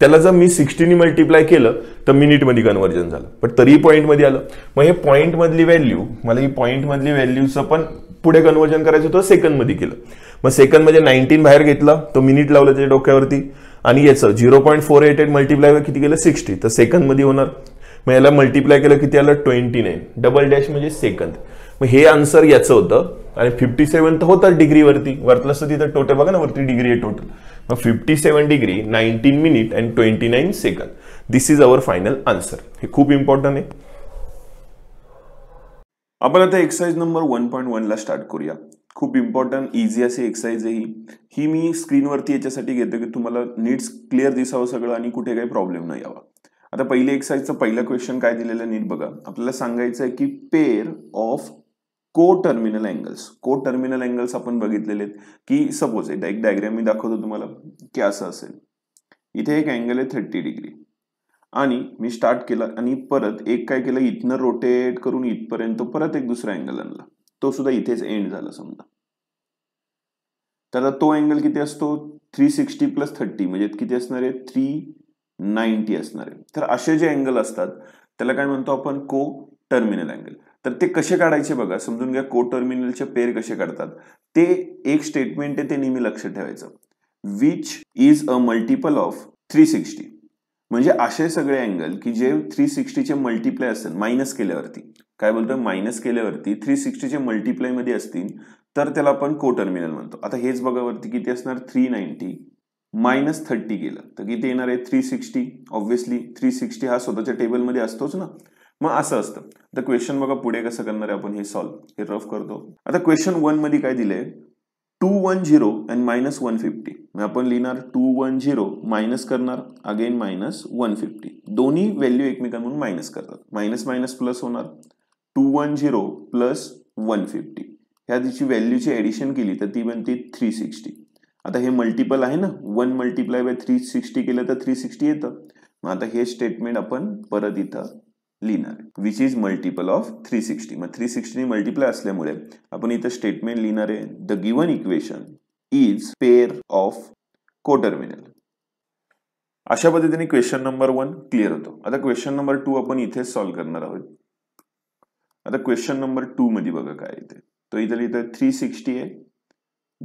त्याला जर मी सिक्स्टीनी मल्टिप्लाय केलं तर मिनिटमध्ये कन्व्हर्जन झालं पण तरी पॉईंटमध्ये आलं मग हे पॉईंटमधली व्हॅल्यू मला ही पॉईंटमधली व्हॅल्यूचं पण पुढे कन्व्हर्जन करायचं होतं मध्ये केलं मग सेकंड म्हणजे नाईन्टीन बाहेर घेतला तो मिनिट लावला त्याच्या डोक्यावरती आणि याचं zero point four eight eight multiply किती केलं सिक्स्टी तर मध्ये होणार मग याला मल्टिप्लाय केलं किती आलं ट्वेंटी नाईन डबल डॅश म्हणजे सेकंद मग हे आन्सर याचं होतं आणि फिफ्टी सेवन तर होतं डिग्रीवरती वरतलं असतं तिथं टोटल बघा ना वरती डिग्री आहे टोटल मग fifty seven degree nineteen minute and twenty nine second this is our final answer हे खूप इम्पॉर्टंट आहे आपण आता एक्सरसाइज नंबर वन पॉईंट वनला स्टार्ट करूया खूप इम्पॉर्टंट इझी अशी एक्सरसाइज आहे ही मी स्क्रीनवरती याच्यासाठी घेतो की तुम्हाला नीट्स क्लिअर दिसावं सगळं आणि कुठे काही प्रॉब्लेम नाही यावा आता पहिली एक्सरसाइजचं पहिलं क्वेश्चन काय दिलेलं नीट बघा आपल्याला सांगायचं आहे की pair of coterminal angles coterminal angles आपण बघितलेले आहेत की सपोज एक डायग्राम मी दाखवतो तुम्हाला की असं असेल इथे एक अँगल आहे थर्टी डिग्री आणि मी स्टार्ट केला आणि परत एक काय केलं इथनं रोटेट करून इथपर्यंत परत एक दुसरा अँगल आणला तो सुद्धा इथेच एंड झाला समजा तर आता तो अँगल किती असतो थ्री सिक्स्टी प्लस थर्टी म्हणजे किती असणार आहे थ्री नाईन्टी असणार आहे तर असे जे अँगल असतात त्याला काय म्हणतो आपण को टर्मिनल अँगल तर ते कसे काढायचे बघा समजून घ्या को टर्मिनलचे पेर कसे काढतात ते एक स्टेटमेंट आहे ते नेहमी लक्ष ठेवायचं which is a multiple of three sixty म्हणजे असे सगळे अँगल की जे थ्री सिक्स्टीचे मल्टिप्लाय असेल मायनस केल्यावरती काय बोलतोय मायनस केल्यावरती थ्री सिक्स्टीचे मल्टिप्लायमध्ये असतील तर त्याला आपण को टर्मिनल म्हणतो आता हेच बघा वरती किती असणार थ्री नाईन्टी मायनस थर्टी केलं तर किती येणार आहे three sixty obviously three sixty हा स्वतःच्या टेबलमध्ये असतोच ना मग असं असतं तर क्वेश्चन बघा पुढे कसं करणार आहे आपण हे सॉल्व्ह हे रफ करतो आता क्वेश्चन वन मध्ये काय दिलंय two one zero and minus one fifty मग आपण लिहिणार टू वन झिरो मायनस करणार अगेन मायनस वन फिफ्टी दोन्ही व्हॅल्यू एकमेकांमधून मायनस करतात मायनस मायनस प्लस होणार two one zero plus one fifty ह्या तिची व्हॅल्यूची ॲडिशन केली तर ती बनते थ्री सिक्स्टी आता हे मल्टिपल आहे ना one multiply by three sixty केलं तर थ्री सिक्स्टी येतं मग आता हे स्टेटमेंट आपण परत इथं लिहिणार which is multiple of three sixty मग थ्री सिक्स्टी मल्टिप्लाय असल्यामुळे आपण इथं स्टेटमेंट लिहिणार आहे the given equation is pair of coterminal अशा पद्धतीने क्वेश्चन नंबर वन क्लिअर होतो आता क्वेश्चन नंबर टू आपण इथेच सॉल्व्ह करणार आहोत आता क्वेश्चन नंबर टू मध्ये बघा काय इथे तो इथं इथं थ्री सिक्स्टी आहे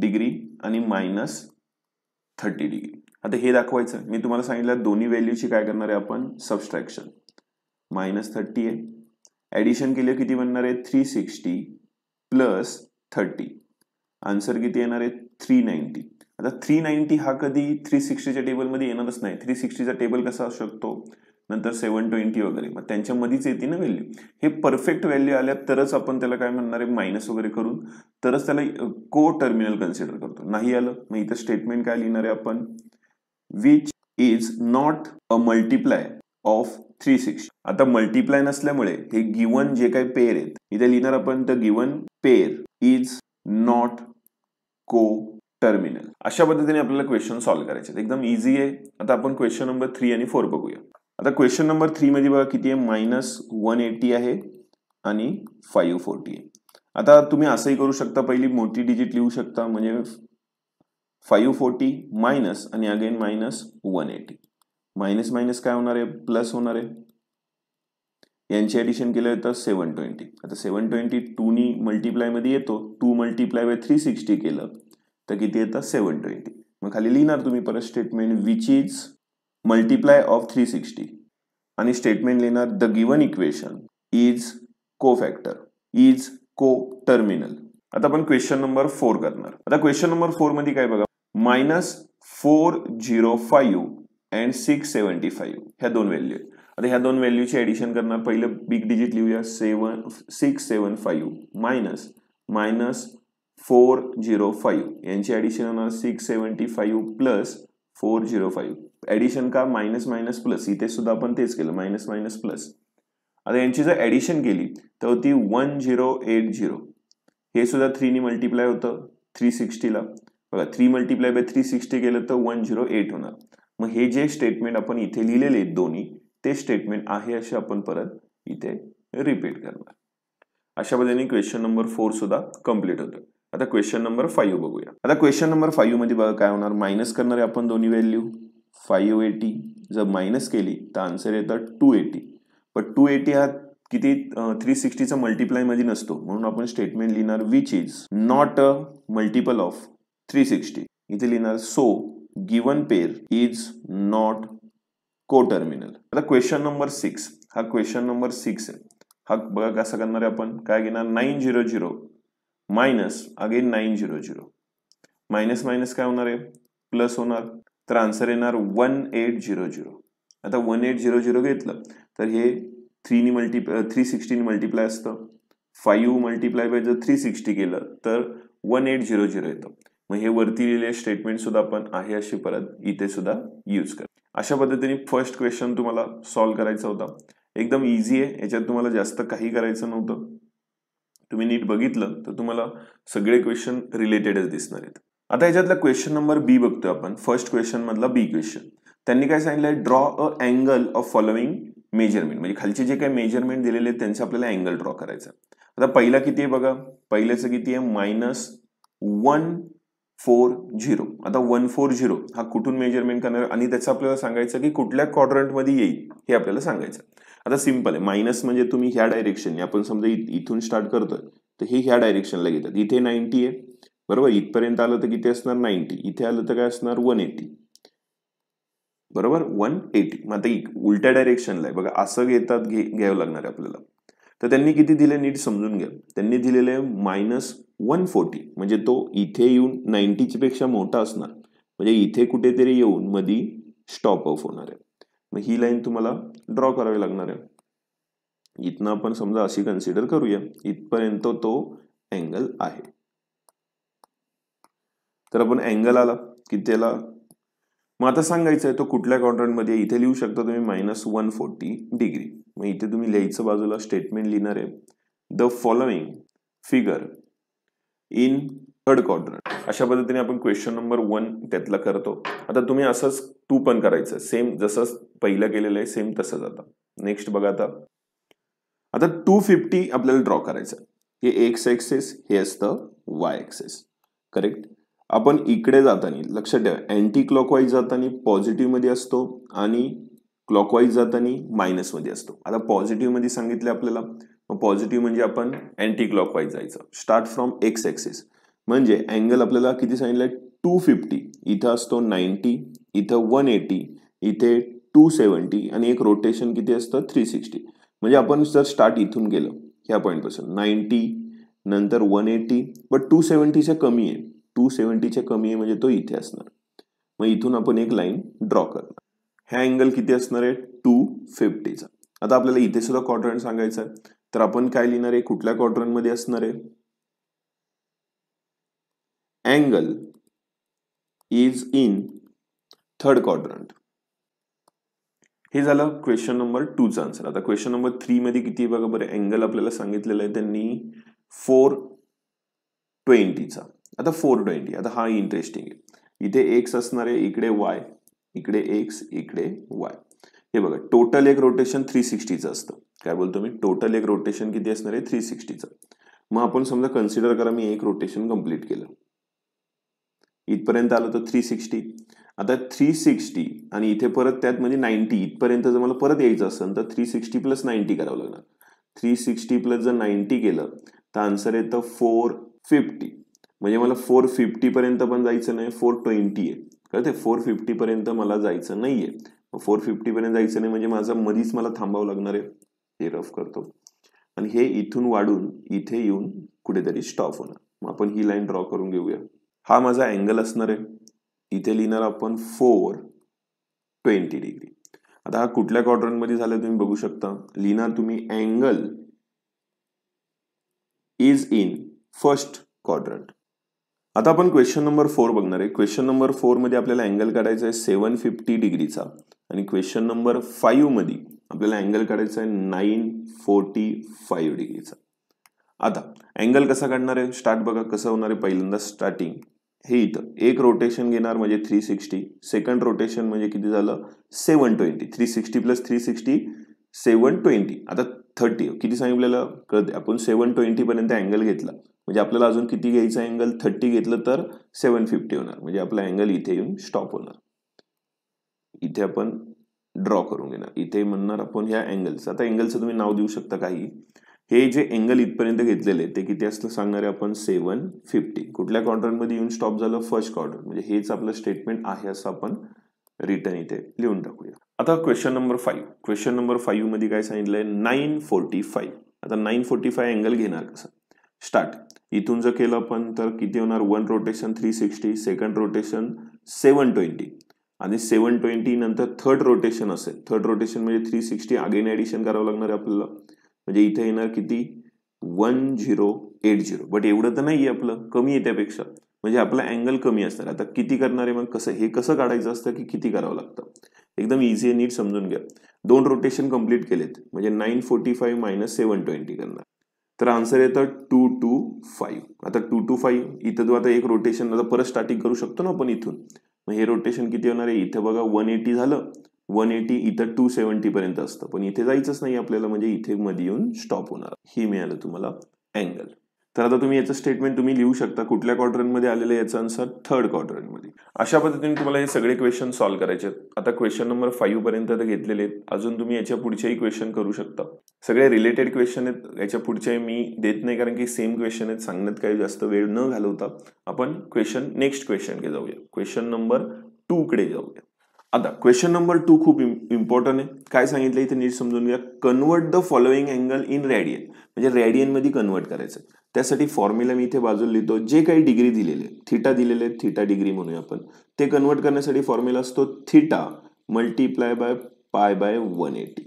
डिग्री आणि मायनस थर्टी डिग्री आता हे दाखवायचं मी तुम्हाला सांगितलं दोन्ही व्हॅल्यूची काय करणार आहे आपण सबस्ट्रॅक्शन मायनस थर्टी आहे ॲडिशन केलं किती बनणार आहे three sixty plus thirty answer किती येणार आहे थ्री नाईन्टी आता थ्री नाईन्टी हा कधी थ्री सिक्स्टीच्या टेबलमध्ये येणारच नाही थ्री सिक्स्टीचा टेबल कसा असू शकतो नंतर सेवन ट्वेंटी वगैरे मग त्यांच्यामध्येच येते ना व्हॅल्यू हे परफेक्ट व्हॅल्यू आल्या तरच आपण त्याला काय म्हणणार आहे मायनस वगैरे करून तरच त्याला को टर्मिनल कन्सिडर करतो नाही आलं मग इथं स्टेटमेंट काय लिहिणार आहे आपण which is not a multiply of three six आता मल्टिप्लाय नसल्यामुळे हे गिवन जे काही पेअर आहेत इथे लिहिणार आपण the given pair is not coterminal अशा पद्धतीने आपल्याला क्वेश्चन सॉल्व्ह करायचे एकदम इझी आहे आता आपण क्वेश्चन नंबर थ्री आणि फोर बघूया आता क्वेश्चन नंबर थ्रीमध्ये बघा किती आहे मायनस वन एटी आहे आणि फाईव्ह फोर्टी आहे आता तुम्ही असंही करू शकता पहिली मोठी डिजिट लिहू शकता म्हणजे फाईव्ह फोर्टी मायनस आणि again minus one eighty minus minus काय होणार आहे प्लस होणार आहे यांचे ॲडिशन केलं तर सेवन ट्वेंटी आता सेवन ट्वेंटी टूनी मल्टिप्लायमध्ये येतो two multiply by three sixty केलं तर किती येतं सेवन ट्वेंटी मग खाली लिहिणार तुम्ही परत statement which is multiply of three sixty आणि स्टेटमेंट लिहिणार the given equation is cofactor is coterminal आता आपण क्वेश्चन नंबर फोर करणार आता क्वेश्चन नंबर फोर मध्ये काय बघा minus four zero five and six seventy five ह्या दोन व्हॅल्यू आता ह्या दोन व्हॅल्यूची ऍडिशन करणार पहिलं बिग डिजिट लिहूया seven six seven five minus minus four zero five यांची ऍडिशन होणार six seventy five plus four zero five addition का मायनस मायनस प्लस इथे सुद्धा आपण तेच केलं मायनस मायनस प्लस आता यांची जर ॲडिशन केली तर होती वन झिरो एट झिरो हे सुद्धा थ्रीनी मल्टिप्लाय होतं थ्री सिक्स्टीला बघा three multiply by three sixty केलं तर वन झिरो एट होणार मग हे जे स्टेटमेंट आपण इथे लिहिलेले आहेत दोन्ही ते स्टेटमेंट आहे असे आपण परत इथे रिपीट करणार अशा पद्धतीने क्वेश्चन नंबर फोर सुद्धा कम्प्लीट होतं आता क्वेश्चन नंबर फाईव्ह बघूया आता क्वेश्चन नंबर फाईव्ह मध्ये बघा काय होणार मायनस करणारे आपण दोन्ही व्हॅल्यू फाईव्ह एटी जर मायनस केली तर आन्सर येतं टू एटी पण टू एटी हा किती थ्री सिक्स्टीचा मल्टिप्लाय मध्ये नसतो म्हणून आपण स्टेटमेंट लिहिणार which is not a multiple of three sixty इथे लिहिणार so given pair is not coterminal आता क्वेश्चन नंबर सिक्स हा क्वेश्चन नंबर सिक्स आहे हा बघा कसं करणार आहे आपण काय घेणार nine zero zero minus again nine zero zero minus minus काय होणार आहे प्लस होणार तर आन्सर येणार वन एट झिरो झिरो आता वन एट झिरो झिरो घेतलं तर हे थ्रीनी मल्टिप्लाय थ्री सिक्स्टीनी मल्टिप्लाय असतं फाईव्ह मल्टिप्लाय बाय जर थ्री सिक्स्टी केलं तर वन एट झिरो झिरो येतं मग हे वरती लिहिलेले स्टेटमेंटसुद्धा आपण आहे अशी परत इथे सुद्धा यूज कर अशा पद्धतीने फर्स्ट क्वेश्चन तुम्हाला सॉल्व्ह करायचा होता एकदम इझी आहे याच्यात तुम्हाला जास्त काही करायचं नव्हतं तुम्ही नीट बघितलं तर तुम्हाला सगळे क्वेश्चन रिलेटेडच दिसणार आहेत आता याच्यातला क्वेश्चन नंबर बी बघतोय आपण फर्स्ट क्वेश्चन मधला बी क्वेश्चन त्यांनी काय सांगितलंय draw a angle of following measurement म्हणजे खालचे जे काही मेजरमेंट दिलेले आहेत त्यांचा आपल्याला अँगल ड्रॉ करायचा आता पहिला किती आहे बघा पहिल्याचं किती आहे मायनस वन फोर झिरो आता वन फोर झिरो हा कुठून मेजरमेंट करणार आणि त्याचं आपल्याला सांगायचं की कुठल्या क्वाड्रंटमध्ये येईल हे आपल्याला सांगायचं आता सिम्पल आहे मायनस म्हणजे तुम्ही ह्या डायरेक्शन आपण समजा इथून स्टार्ट करतोय तर हे ह्या डायरेक्शनला घेतात इथे नाईन्टी आहे बरोबर इथपर्यंत आलं तर किती असणार नाईन्टी इथे आलं तर काय असणार वन एटी बरोबर वन एटी मग आता उलट्या डायरेक्शनला आहे बघा असं घेतात घे घ्यावं लागणार आहे आपल्याला तर त्यांनी किती दिले नीट समजून घ्या त्यांनी दिलेले आहे मायनस वन फोर्टी म्हणजे तो इथे येऊन नाईन्टीच्या पेक्षा मोठा असणार म्हणजे इथे कुठेतरी येऊन मधी स्टॉप ऑफ होणार आहे मग ही लाईन तुम्हाला ड्रॉ करावी लागणार आहे इथनं आपण समजा अशी कन्सिडर करूया इथपर्यंत तो अँगल आहे तर आपण अँगल आला की त्याला मग आता सांगायचं आहे तो कुठल्या मध्ये इथे लिहू शकता तुम्ही मायनस वन फोर्टी डिग्री मग इथे तुम्ही लिहायचं बाजूला स्टेटमेंट लिहिणार आहे the following figure in third quadrant अशा पद्धतीने आपण क्वेश्चन नंबर वन त्यातला करतो आता तुम्ही असंच टू पण करायचं सेम जसं पहिलं केलेलं आहे सेम तसंच आता नेक्स्ट बघा आता आता टू फिफ्टी आपल्याला ड्रॉ करायचं हे एक्स एक्सेस हे असतं वाय एक्सेस करेक्ट आपण इकडे जाताना लक्षात ठेवा अँटी क्लॉकवाईज जाताना पॉझिटिव्हमध्ये असतो आणि क्लॉकवाईज जाताना मायनसमध्ये असतो आता पॉझिटिव्हमध्ये सांगितले आपल्याला पॉझिटिव्ह म्हणजे आपण अँटी क्लॉकवाईज जायचं स्टार्ट फ्रॉम एक्स एक्सेस म्हणजे अँगल आपल्याला किती सांगितलं टू फिफ्टी इथं असतो नाईन्टी इथं वन एटी इथे टू सेवन्टी आणि एक रोटेशन किती असतं थ्री सिक्स्टी म्हणजे आपण जर स्टार्ट इथून गेलो ह्या पॉईंटपासून नाईन्टी नंतर वन एटी बट टू सेवन्टीच्या कमी आहे टू सेवन्टीच्या कमी आहे म्हणजे तो इथे असणार मग इथून आपण एक लाईन ड्रॉ करणार ह्या अँगल किती असणार आहे टू फिफ्टीचा आता आपल्याला इथे सुद्धा क्वाड्रंट सांगायचं आहे तर आपण काय लिहिणार आहे कुठल्या क्वाड्रंटमध्ये असणार आहे angle is in third quadrant हे झालं क्वेश्चन नंबर चा आन्सर आता क्वेश्चन नंबर मध्ये किती आहे बघा बरं अँगल आपल्याला सांगितलेलं आहे त्यांनी फोर ट्वेंटीचा आता फोर ट्वेंटी आता हा इंटरेस्टिंग आहे इथे एक्स असणार आहे इकडे वाय इकडे एक्स इकडे वाय हे बघा टोटल एक रोटेशन थ्री सिक्स्टीचं असतं काय बोलतो मी टोटल एक रोटेशन किती असणार आहे थ्री सिक्स्टीचं मग आपण समजा कन्सिडर करा मी एक रोटेशन कम्प्लीट केलं इथपर्यंत आलं तर थ्री सिक्स्टी आता थ्री सिक्स्टी आणि इथे परत त्यात म्हणजे नाईन्टी इथपर्यंत जर मला परत यायचं असेल तर थ्री सिक्स्टी प्लस नाईन्टी करावं लागणार थ्री सिक्स्टी प्लस जर नाईन्टी केलं तर आन्सर येतं फोर फिफ्टी म्हणजे मला फोर पर्यंत पण जायचं नाही फोर ट्वेंटी आहे कळते फोर पर्यंत मला जायचं नाही आहे फोर पर्यंत जायचं नाही म्हणजे माझा मधीच मला थांबावं लागणार आहे हे रफ करतो आणि हे इथून वाढून इथे येऊन कुठेतरी स्टॉप होणार मग आपण ही लाईन ड्रॉ करून घेऊया हा माझा अँगल असणार आहे इथे लिहिणार आपण फोर ट्वेंटी डिग्री आता हा कुठल्या मध्ये झाला तुम्ही बघू शकता लिहिणार तुम्ही angle is in first quadrant आता आपण क्वेश्चन नंबर फोर बघणार आहे क्वेश्चन नंबर फोरमध्ये आपल्याला अँगल काढायचा आहे सेवन फिफ्टी डिग्रीचा आणि क्वेश्चन नंबर मध्ये आपल्याला अँगल काढायचा आहे नाईन फोर्टी फाईव्ह डिग्रीचा आता अँगल कसा काढणार आहे स्टार्ट बघा कसं होणार आहे पहिल्यांदा स्टार्टिंग हे इथं एक रोटेशन घेणार म्हणजे थ्री सिक्स्टी सेकंड रोटेशन म्हणजे किती झालं seven twenty three sixty plus three sixty seven twenty आता थर्टी किती सांगितलेलं कळते आपण सेवन ट्वेंटीपर्यंत अँगल घेतला म्हणजे आपल्याला अजून किती घ्यायचा अँगल थर्टी घेतलं तर सेवन फिफ्टी होणार म्हणजे आपला अँगल इथे येऊन स्टॉप होणार इथे आपण ड्रॉ करून घेणार इथे म्हणणार आपण ह्या अँगल्स आता अँगलचं तुम्ही नाव देऊ शकता काही हे जे अँगल इथपर्यंत घेतलेले ते किती असलं सांगणार आहे आपण सेवन फिफ्टी कुठल्या कॉर्डरमध्ये येऊन स्टॉप झालं फर्स्ट क्वाड्रंट म्हणजे हेच आपलं स्टेटमेंट आहे असं आपण रिटर्न इथे लिहून टाकूया आता question number five question number मध्ये काय सांगितलं नाईन फोर्टी फाईव्ह आता नाईन फोर्टी फाय अँगल घेणार कसं स्टार्ट इथून जर केलं आपण तर किती होणार one rotation three sixty second rotation seven twenty आणि सेवन ट्वेंटी नंतर थर्ड रोटेशन असेल थर्ड रोटेशन म्हणजे थ्री सिक्स्टी अगेन ॲडिशन करावं लागणार आहे आपल्याला म्हणजे इथे येणार किती one zero eight zero but एवढं तर नाही आहे आपलं कमी आहे त्यापेक्षा म्हणजे आपला अँगल कमी असणार आता किती करणार आहे मग कसं हे कसं काढायचं असतं की किती करावं लागतं एकदम इझी नीट समजून घ्या दोन रोटेशन कंप्लीट केलेत म्हणजे nine forty five minus seven twenty करणार तर आन्सर येतं टू टू फाईव्ह आता टू टू फाईव्ह इथं तू आता एक रोटेशन आता परत स्टार्टिंग करू शकतो ना आपण इथून मग हे रोटेशन किती होणार आहे इथं बघा वन एटी झालं वन एटी इथं टू सेवन्टीपर्यंत असतं पण इथे जायचंच नाही आपल्याला म्हणजे इथे मध्ये येऊन स्टॉप होणार हे मिळालं तुम्हाला अँगल तर आता तुम्ही याचं स्टेटमेंट तुम्ही लिहू शकता कुठल्या क्वार्टरमध्ये आलेलं याचं आन्सर थर्ड क्वार्टरमध्ये अशा पद्धतीने तुम्हाला हे सगळे क्वेश्चन सॉल्व्ह करायचे आहेत आता क्वेश्चन नंबर फाईव्ह पर्यंत तर घेतलेले आहेत अजून तुम्ही याच्या पुढच्याही क्वेश्चन करू शकता सगळे रिलेटेड क्वेश्चन आहेत याच्या पुढचे मी देत नाही कारण की सेम क्वेश्चन आहेत सांगण्यात काही जास्त वेळ न घालवता आपण क्वेश्चन नेक्स्ट क्वेश्चनकडे जाऊया क्वेश्चन नंबर टूकडे जाऊया आता क्वेश्चन नंबर टू खूप इम्पॉर्टंट आहे काय सांगितलं इथे नीट समजून घ्या convert the following angle in radian म्हणजे मध्ये कन्वर्ट करायचं त्यासाठी फॉर्म्युला मी इथे बाजूला लिहितो जे काही डिग्री दिलेले थिटा दिलेले थिटा डिग्री म्हणूया आपण ते कन्वर्ट करण्यासाठी फॉर्म्युला असतो theta multiply by pi by one eighty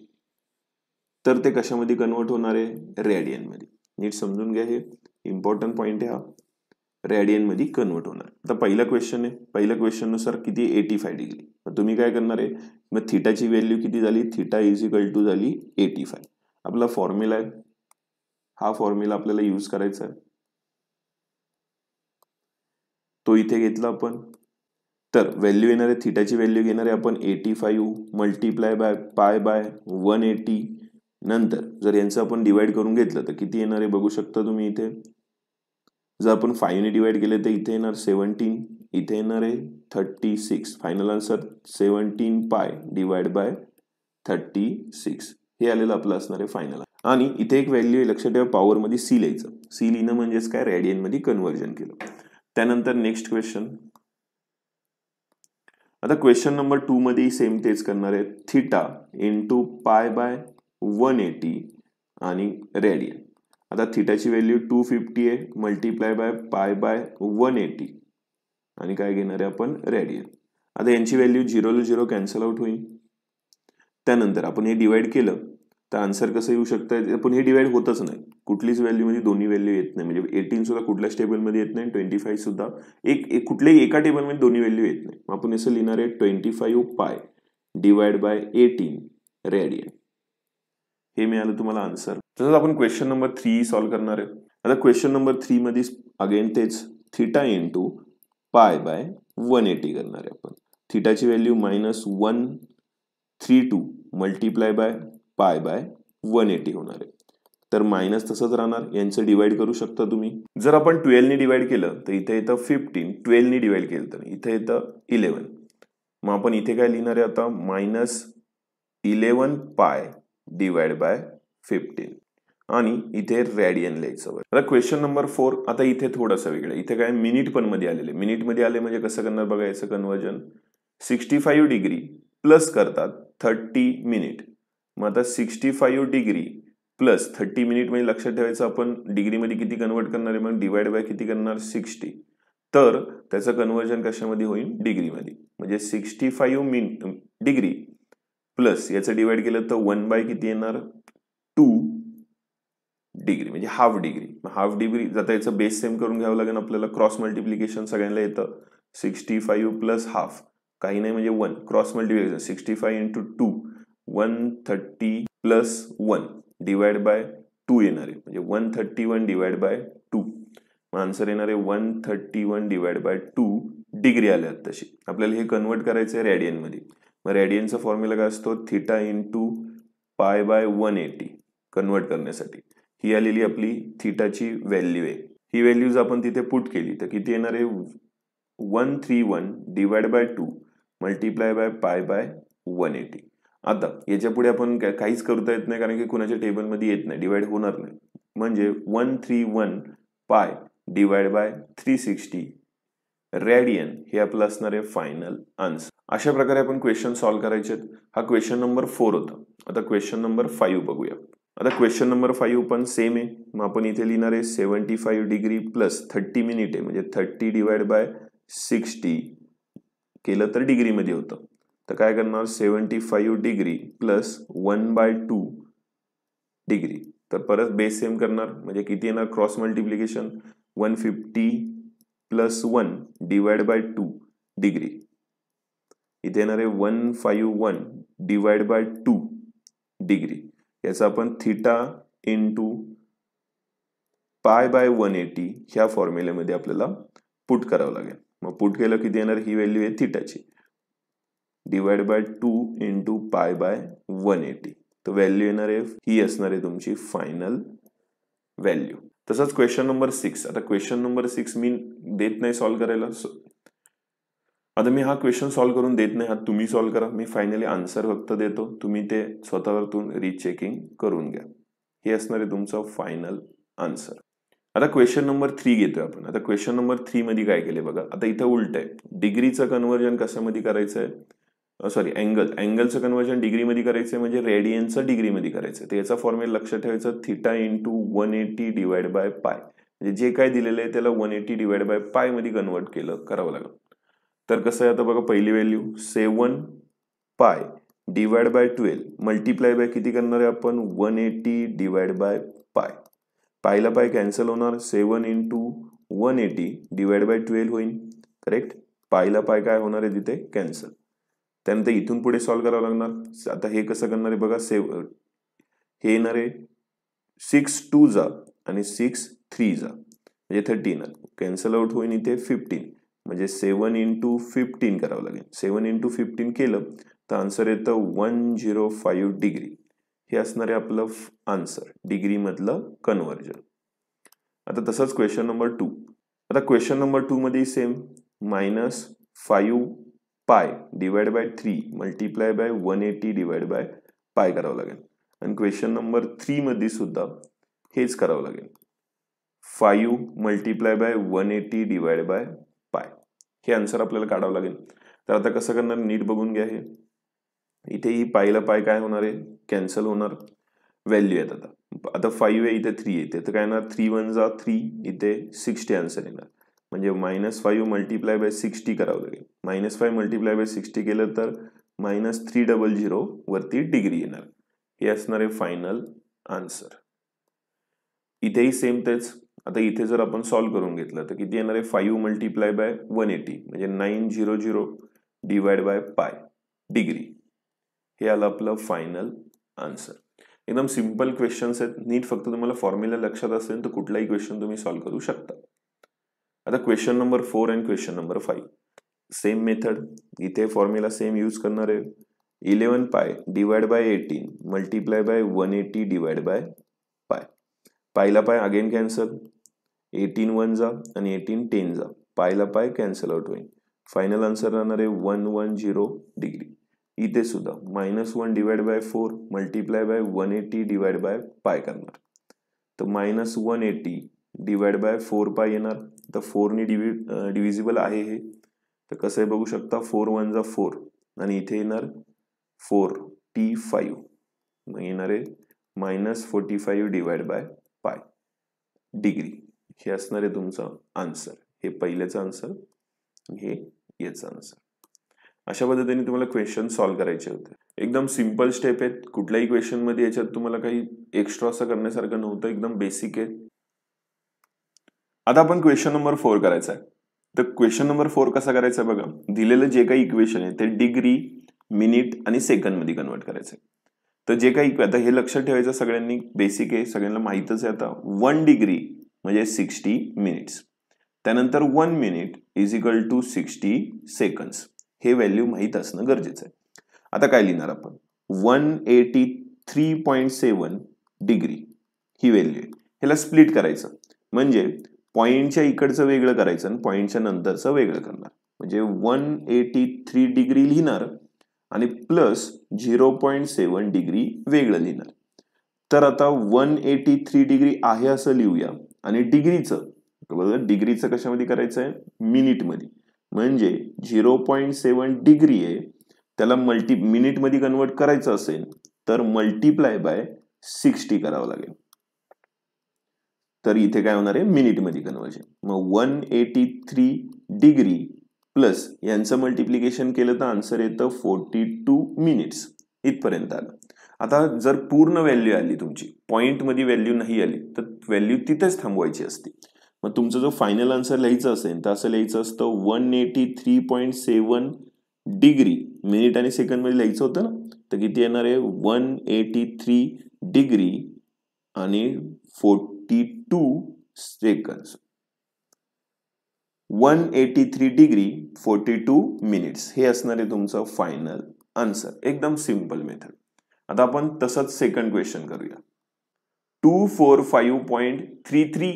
तर ते कशामध्ये कन्वर्ट होणार आहे रॅडियनमध्ये नीट समजून घ्या हे इम्पॉर्टंट पॉईंट आहे हा रॅडियनमध्ये कन्वर्ट होणार आता पहिला क्वेश्चन आहे पहिल्या क्वेश्चननुसार किती एटी फाय डिग्री मग तुम्ही काय करणार आहे मग थिटाची व्हॅल्यू किती झाली थिटा इज इक्वल टू झाली एटी फाय आपला फॉर्म्युला आहे हा फॉर्म्युला आपल्याला यूज करायचा आहे तो इथे घेतला आपण तर व्हॅल्यू येणार आहे थिटाची व्हॅल्यू घेणार आहे आपण eighty five multiply by pi by one eighty नंतर जर यांचं आपण डिवाइड करून घेतलं तर किती येणार आहे बघू शकता तुम्ही इथे जर आपण फाईव्हने डिवाइड केले तर इथे येणार सेवन्टीन इथे येणार आहे thirty six final answer seventeen pi divide by thirty six हे आलेलं आपलं असणार आहे फायनल आणि इथे एक व्हॅल्यू लक्षात ठेवा मध्ये सी लिहायचं सी लिहिणं म्हणजेच काय रॅडियनमध्ये कन्वर्जन केलं त्यानंतर नेक्स्ट क्वेश्चन आता क्वेश्चन नंबर टू मध्ये सेम तेच करणार आहे theta to pi by one eighty आणि रेडियन आता थिटाची व्हॅल्यू टू फिफ्टी आहे multiply by pi by one eighty आणि काय घेणार आहे आपण रेडियन आता यांची व्हॅल्यू झिरोला झिरो कॅन्सल आउट होईल त्यानंतर आपण हे डिवाइड केलं तर आन्सर कसं येऊ शकतं पण हे डिवाईड होतच नाही कुठलीच व्हॅल्यूमध्ये दोन्ही व्हॅल्यू येत नाही म्हणजे एटीन सुद्धा कुठल्याच टेबलमध्ये येत नाही ट्वेंटी फाईव्ह सुद्धा एक कुठल्याही एका टेबलमध्ये दोन्ही व्हॅल्यू येत नाही मग आपण असं लिहिणार आहे twenty five pi divide by eighteen radian हे मिळालं तुम्हाला आन्सर तसंच आपण क्वेश्चन नंबर थ्री सॉल्व्ह करणार आहे आता क्वेश्चन नंबर थ्रीमध्ये अगेन तेच theta into pi by one eighty करणार आहे आपण थिटाची value minus one three two multiply by pi by one eighty होणार आहे तर मायनस तसंच राहणार यांचं डिवाइड करू शकता तुम्ही जर आपण ट्वेल्वनी डिवाइड केलं तर इथे येतं फिफ्टीन ट्वेल्वनी डिवाइड केलं तर इथे येतं इलेवन मग आपण इथे काय लिहिणार आहे आता minus eleven pi divide by fifteen आणि इथे रॅडियन लिहायचं आता क्वेश्चन नंबर फोर आता इथे थोडंसं वेगळं इथे काय मिनिट पण मध्ये आलेले मध्ये आले म्हणजे कसं करणार बघा याचं conversion sixty five degree plus करतात थर्टी मिनिट मग आता sixty five degree plus thirty minute म्हणजे लक्षात ठेवायचं आपण डिग्रीमध्ये किती कन्वर्ट करणार आहे मग डिवाइड बाय किती करणार सिक्स्टी तर त्याचं कन्वर्जन कशामध्ये होईल डिग्रीमध्ये म्हणजे sixty five min degree plus याचं डिवाइड केलं तर वन बाय किती येणार टू डिग्री म्हणजे हाफ डिग्री हाफ डिग्री जाता याचं बेस सेम करून घ्यावं लागेल आपल्याला क्रॉस मल्टिप्लिकेशन सगळ्यांना येतं सिक्स्टी फाईव्ह प्लस हाफ काही नाही म्हणजे one cross multiplication sixty five into two one thirty plus one divide by two येणार म्हणजे one thirty one divide by two मग आन्सर येणार आहे one thirty one divide by two degree आल्या तशी आपल्याला हे कन्वर्ट करायचं आहे रॅडियनमध्ये मग रॅडियनचा फॉर्म्युला काय असतो theta into pi by one eighty convert करण्यासाठी ही आलेली आपली थिटाची व्हॅल्यू आहे ही व्हॅल्यूज आपण तिथे पुट केली तर किती येणार one three one divide by two multiply by pi by one eighty आता याच्या पुढे आपण काहीच करता येत नाही कारण की कुणाच्या टेबलमध्ये येत नाही डिवाइड होणार नाही म्हणजे one three one pi divide by three sixty radian हे आपलं असणार आहे फायनल आन्सर अशा प्रकारे आपण क्वेश्चन सॉल्व्ह करायचे हा क्वेश्चन नंबर फोर होता आता क्वेश्चन नंबर फाईव्ह बघूया आता क्वेश्चन नंबर फाईव्ह पण सेम आहे मग आपण इथे लिहिणार आहे seventy five degree plus thirty minute आहे म्हणजे थर्टी डिवाइड बाय सिक्स्टी केलं तर डिग्रीमध्ये होतं तर काय करणार seventy five degree plus one by two degree तर परत बेस सेम करणार म्हणजे किती येणार cross multiplication one fifty plus one divide by two degree इथे येणार आहे one five one divide by two degree याचा आपण theta into pi by one eighty ह्या फॉर्म्युलेमध्ये आपल्याला पुट करावं लागेल मग पुट केलं किती येणार ही व्हॅल्यू आहे थिटाची divide by two into pi by one eighty तर व्हॅल्यू येणार आहे ही असणार आहे तुमची फायनल व्हॅल्यू तसंच क्वेश्चन नंबर सिक्स आता क्वेश्चन नंबर सिक्स मी देत नाही सॉल्व्ह करायला आता मी हा क्वेश्चन सॉल्व्ह करून देत नाही हा तुम्ही सॉल्व्ह करा मी फायनली आन्सर फक्त देतो तुम्ही ते स्वतःवरतून रिचेकिंग करून घ्या हे असणार आहे तुमचा फायनल आन्सर आता क्वेश्चन नंबर थ्री घेतोय आपण आता क्वेश्चन नंबर मध्ये काय केले बघा आता इथे उलट आहे डिग्रीचं कन्वर्जन कशामध्ये करायचं आहे सॉरी अँगल अँगलचं कन्वर्जन डिग्रीमध्ये करायचं आहे म्हणजे रेडियनचं डिग्रीमध्ये करायचं आहे तर याचा फॉर्म्युला लक्षात ठेवायचं theta into one eighty divide by pi म्हणजे जे काय दिलेलं आहे त्याला वन एटी डिवाइड बाय पायमध्ये कन्वर्ट केलं करावं लागेल तर कसं आहे आता बघा पहिली value seven pi divide by twelve multiply by किती करणार आहे आपण one eighty divide by pi पायला पाय कॅन्सल होणार seven into one eighty divide by twelve होईल करेक्ट पायला पाय काय होणार आहे तिथे कॅन्सल त्यानंतर इथून पुढे सॉल्व करावं लागणार आता हे कसं करणार आहे बघा सेव हे येणार आहे सिक्स टू जा आणि सिक्स थ्री जा म्हणजे थर्टीन कॅन्सल आउट होईन इथे फिफ्टीन म्हणजे सेवन इंटू फिफ्टीन करावं लागेल सेवन इंटू फिफ्टीन केलं तर आन्सर येतं वन झिरो फाईव्ह डिग्री हे असणार आहे आपलं आन्सर डिग्रीमधलं कन्व्हर्जन आता तसंच क्वेश्चन नंबर टू आता क्वेश्चन नंबर टूमध्ये same minus five pi divide by three multiply by one eighty divide by pi करावं लागेल आणि क्वेश्चन नंबर थ्री मध्ये सुद्धा हेच करावं लागेल five multiply by one eighty divide by pi हे आन्सर आपल्याला काढावं लागेल तर आता कसं करणार नीट बघून घ्या हे इथे ही पायला पाय काय होणार आहे कॅन्सल होणार व्हॅल्यू आहेत आता आता फाईव्ह आहे इथे थ्री येते तर काय येणार थ्री वन जा थ्री इथे सिक्स्टी आन्सर येणार म्हणजे minus five multiply by sixty करावं लागेल minus five multiply by sixty केलं तर मायनस थ्री डबल झिरो वरती डिग्री येणार हे असणार आहे फायनल आन्सर इथेही सेम तेच आता इथे जर आपण सॉल्व्ह करून घेतलं तर किती येणार आहे five multiply by one eighty म्हणजे nine zero zero divide by pi degree हे आलं आपलं फायनल आन्सर एकदम सिम्पल क्वेश्चन्स आहेत नीट फक्त तुम्हाला फॉर्म्युला लक्षात असेल तर कुठलाही क्वेश्चन तुम्ही सॉल्व्ह करू शकता आता question number four and question number five same method इथे फॉर्म्युला सेम यूज करणार आहे eleven pi divide by eighteen multiply by one eighty divide by pi पायला पाय अगेन कॅन्सल एटीन वन जा आणि एटीन टेन जा पायला पाय कॅन्सल आउट होईल फायनल आन्सर राहणार आहे वन वन झिरो डिग्री इथे सुद्धा minus one divide by four multiply by one eighty divide by pi करणार तर minus one eighty divide by four pi येणार तर फोरनी डिवि डिव्हिजिबल आहे हे तर कसं आहे बघू शकता फोर वन जा फोर आणि इथे येणार फोर टी फाईव्ह मग येणार आहे minus forty five divide by pi degree हे असणार आहे तुमचं आन्सर हे पहिल्याचं आन्सर हे याचं आन्सर अशा पद्धतीने तुम्हाला क्वेश्चन सॉल्व्ह करायचे होते एकदम सिम्पल स्टेप आहेत कुठल्याही क्वेश्चनमध्ये याच्यात तुम्हाला काही एक्स्ट्रा असं करण्यासारखं नव्हतं एकदम बेसिक आहे आता आपण क्वेश्चन नंबर फोर करायचा आहे तर क्वेश्चन नंबर फोर कसा करायचा बघा दिलेलं जे काही इक्वेशन आहे ते डिग्री मिनिट आणि मध्ये कन्वर्ट करायचं आहे तर जे काही आता हे लक्षात ठेवायचं सगळ्यांनी बेसिक आहे सगळ्यांना माहितच आहे आता वन डिग्री म्हणजे सिक्स्टी मिनिट्स त्यानंतर one minute is equal to sixty seconds हे व्हॅल्यू माहीत असणं गरजेचं आहे आता काय लिहिणार आपण one eighty three point seven degree ही व्हॅल्यू आहे ह्याला स्प्लिट करायचं म्हणजे पॉईंटच्या इकडचं वेगळं करायचं आणि पॉईंटच्या नंतरचं वेगळं करणार म्हणजे वन एटी थ्री डिग्री लिहिणार आणि plus zero point seven degree वेगळं लिहिणार तर आता वन एटी थ्री डिग्री आहे असं लिहूया आणि डिग्रीचं बघा डिग्रीचं कशामध्ये करायचं आहे मिनिटमध्ये म्हणजे झिरो पॉईंट सेवन डिग्री आहे त्याला मल्टी मिनिटमध्ये कन्वर्ट करायचं असेल तर मल्टिप्लाय बाय सिक्स्टी करावं लागेल तर इथे काय होणार आहे मिनिटमध्ये कन्वर्जन मग one eighty three degree plus यांचं मल्टिप्लिकेशन केलं तर आन्सर येतं फोर्टी टू मिनिट्स इथपर्यंत आलं आता जर पूर्ण व्हॅल्यू आली तुमची पॉईंटमध्ये व्हॅल्यू नाही आली तर व्हॅल्यू तिथेच थांबवायची असते मग तुमचा जो फायनल आन्सर लिहायचं असेल तर असं लिहायचं असतं one eighty three point seven degree minute आणि सेकंडमध्ये लिहायचं होतं ना तर किती येणार आहे वन एटी थ्री डिग्री आणि फोर्टी 82 seconds. 183 डिग्री 42 मिनिट्स हे असणार आहे तुमचं फायनल आन्सर एकदम सिंपल मेथड आता आपण तसंच सेकंड क्वेश्चन करूया two four five point three three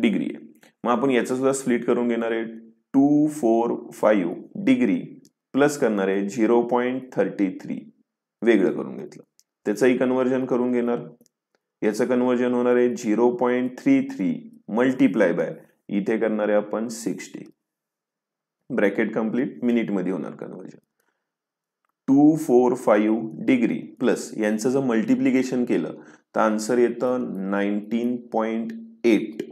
degree आहे मग आपण याचं सुद्धा स्प्लिट करून घेणार आहे two four five degree plus करणार आहे झिरो पॉईंट थर्टी थ्री वेगळं करून घेतलं त्याचंही कन्वर्जन करून घेणार याचं कन्वर्जन होणार आहे zero point three three multiply by इथे करणार आहे आपण सिक्स्टी ब्रॅकेट कम्प्लीट मिनिटमध्ये होणार conversion two four five degree plus यांचं जर मल्टिप्लिकेशन केलं तर आन्सर येतं नाईन्टीन पॉईंट एट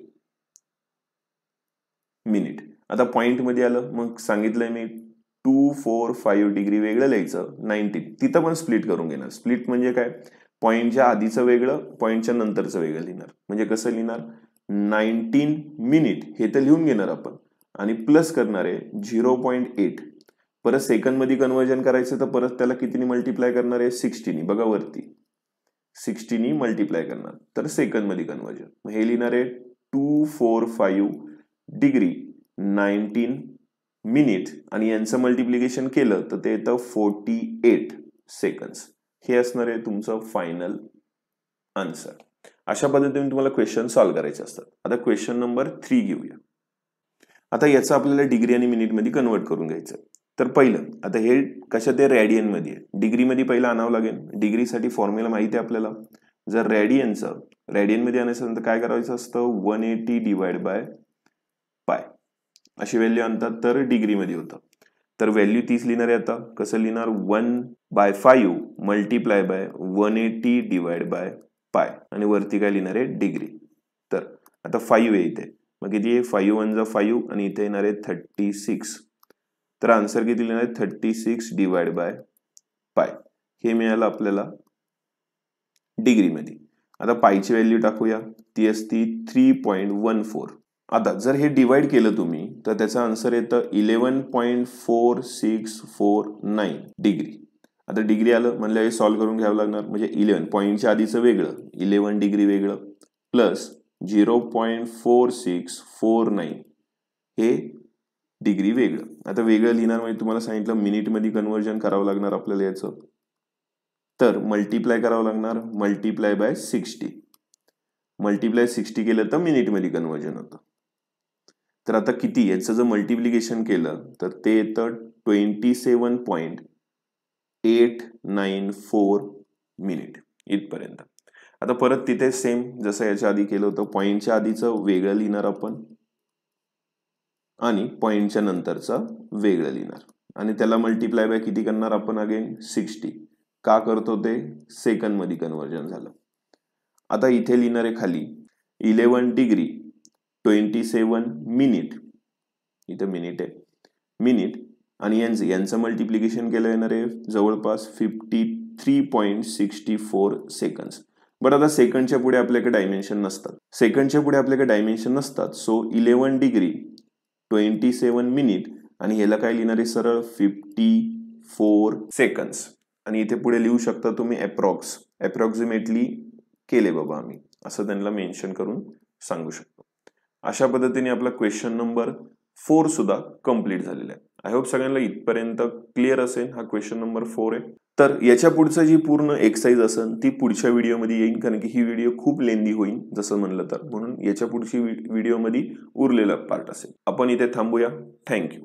मिनिट आता पॉईंटमध्ये आलं मग सांगितलंय मी टू फोर फाईव्ह डिग्री वेगळं लिहायचं नाईन्टीन तिथं पण स्प्लिट करून घेणार स्प्लिट म्हणजे काय पॉईंटच्या आधीचं वेगळं पॉईंटच्या नंतरचं वेगळं लिहिणार म्हणजे कसं लिहिणार नाईन्टीन मिनिट हे तर लिहून घेणार आपण आणि प्लस करणार आहे झिरो पॉईंट एट परत सेकंडमध्ये कन्वर्जन करायचं तर परत त्याला कितीने मल्टिप्लाय करणार आहे सिक्स्टीनी बघा वरती सिक्स्टीनी मल्टिप्लाय करणार तर सेकंडमध्ये कन्वर्जन हे लिहिणार आहे two four five degree nineteen minute आणि यांचं मल्टिप्लिकेशन केलं तर ते येतं फोर्टी एट सेकंड्स हे असणार आहे तुमचं फायनल आन्सर अशा पद्धतीने तुम्हाला क्वेश्चन सॉल्व्ह करायचे असतात आता क्वेश्चन नंबर थ्री घेऊया आता याचं आपल्याला डिग्री आणि मिनिटमध्ये कन्वर्ट करून घ्यायचं तर पहिलं आता हे कशा ते रॅडियनमध्ये आहे डिग्रीमध्ये पहिलं आणावं लागेल डिग्रीसाठी फॉर्म्युला माहिती आहे आपल्याला जर रॅडियनचं रॅडियनमध्ये आणायचं तर काय करायचं असतं वन एटी डिवाइड बाय पाय अशी व्हॅल्यू आणतात तर डिग्रीमध्ये होतं तर व्हॅल्यू तीच लिहिणार आहे आता कसं लिहिणार one by five multiply by one eighty divide by pi आणि वरती काय लिहिणार आहे डिग्री तर आता फाईव्ह आहे इथे मग किती आहे फाईव्ह वन जा फाईव्ह आणि इथे येणार आहे थर्टी सिक्स तर आन्सर किती लिहिणार आहे thirty six divide by pi हे मिळालं आपल्याला डिग्रीमध्ये आता पायची व्हॅल्यू टाकूया ती असती थ्री पॉईंट वन फोर आता जर हे डिवाइड केलं तुम्ही तर त्याचं आन्सर येतं eleven point four six four nine degree आता डिग्री आलं म्हणलं हे सॉल्व्ह करून घ्यावं लागणार म्हणजे इलेवन पॉईंटच्या आधीचं वेगळं इलेवन डिग्री वेगळं plus zero point four six four nine हे डिग्री वेगळं आता वेगळं लिहिणार म्हणजे तुम्हाला सांगितलं मिनिटमध्ये कन्वर्जन करावं लागणार आपल्याला याचं तर मल्टिप्लाय करावं लागणार multiply by sixty multiply sixty केलं तर मिनिटमध्ये कन्वर्जन होतं तर आता किती याचं जर मल्टिप्लिकेशन केलं तर ते येतं twenty seven point eight nine four minute इथपर्यंत आता परत तिथे सेम जसं याच्या आधी केलं होतं पॉईंटच्या आधीचं वेगळं लिहिणार आपण आणि पॉईंटच्या नंतरचं वेगळं लिहिणार आणि त्याला मल्टिप्लाय बाय किती करणार आपण अगेन सिक्स्टी का करतो ते सेकंडमध्ये कन्वर्जन झालं आता इथे लिहिणार आहे खाली eleven degree twenty seven minute इथं मिनिट आहे मिनिट आणि यांचं यांचं मल्टिप्लिकेशन केलं येणार आहे जवळपास fifty three point sixty four seconds but आता सेकंडच्या पुढे आपल्याकडे डायमेन्शन नसतात सेकंडच्या पुढे आपल्याकडे डायमेन्शन नसतात so eleven degree twenty seven minute आणि ह्याला काय लिहिणार सरळ फिफ्टी फोर सेकंड्स आणि इथे पुढे लिहू शकता तुम्ही अप्रॉक्स अप्रॉक्सिमेटली केले बाबा आम्ही असं त्यांना मेन्शन करून सांगू शकतो अशा पद्धतीने आपला क्वेश्चन नंबर फोर सुद्धा कम्प्लीट झालेला आहे आय होप सगळ्यांना इथपर्यंत क्लिअर असेल हा क्वेश्चन नंबर फोर आहे तर याच्या पुढचं जी पूर्ण एक्सरसाइज असेल ती पुढच्या व्हिडिओमध्ये येईल कारण की ही व्हिडिओ खूप लेंदी होईल जसं म्हणलं तर म्हणून याच्या पुढची व्हिडिओमध्ये उरलेला पार्ट असेल आपण इथे थांबूया थँक्यू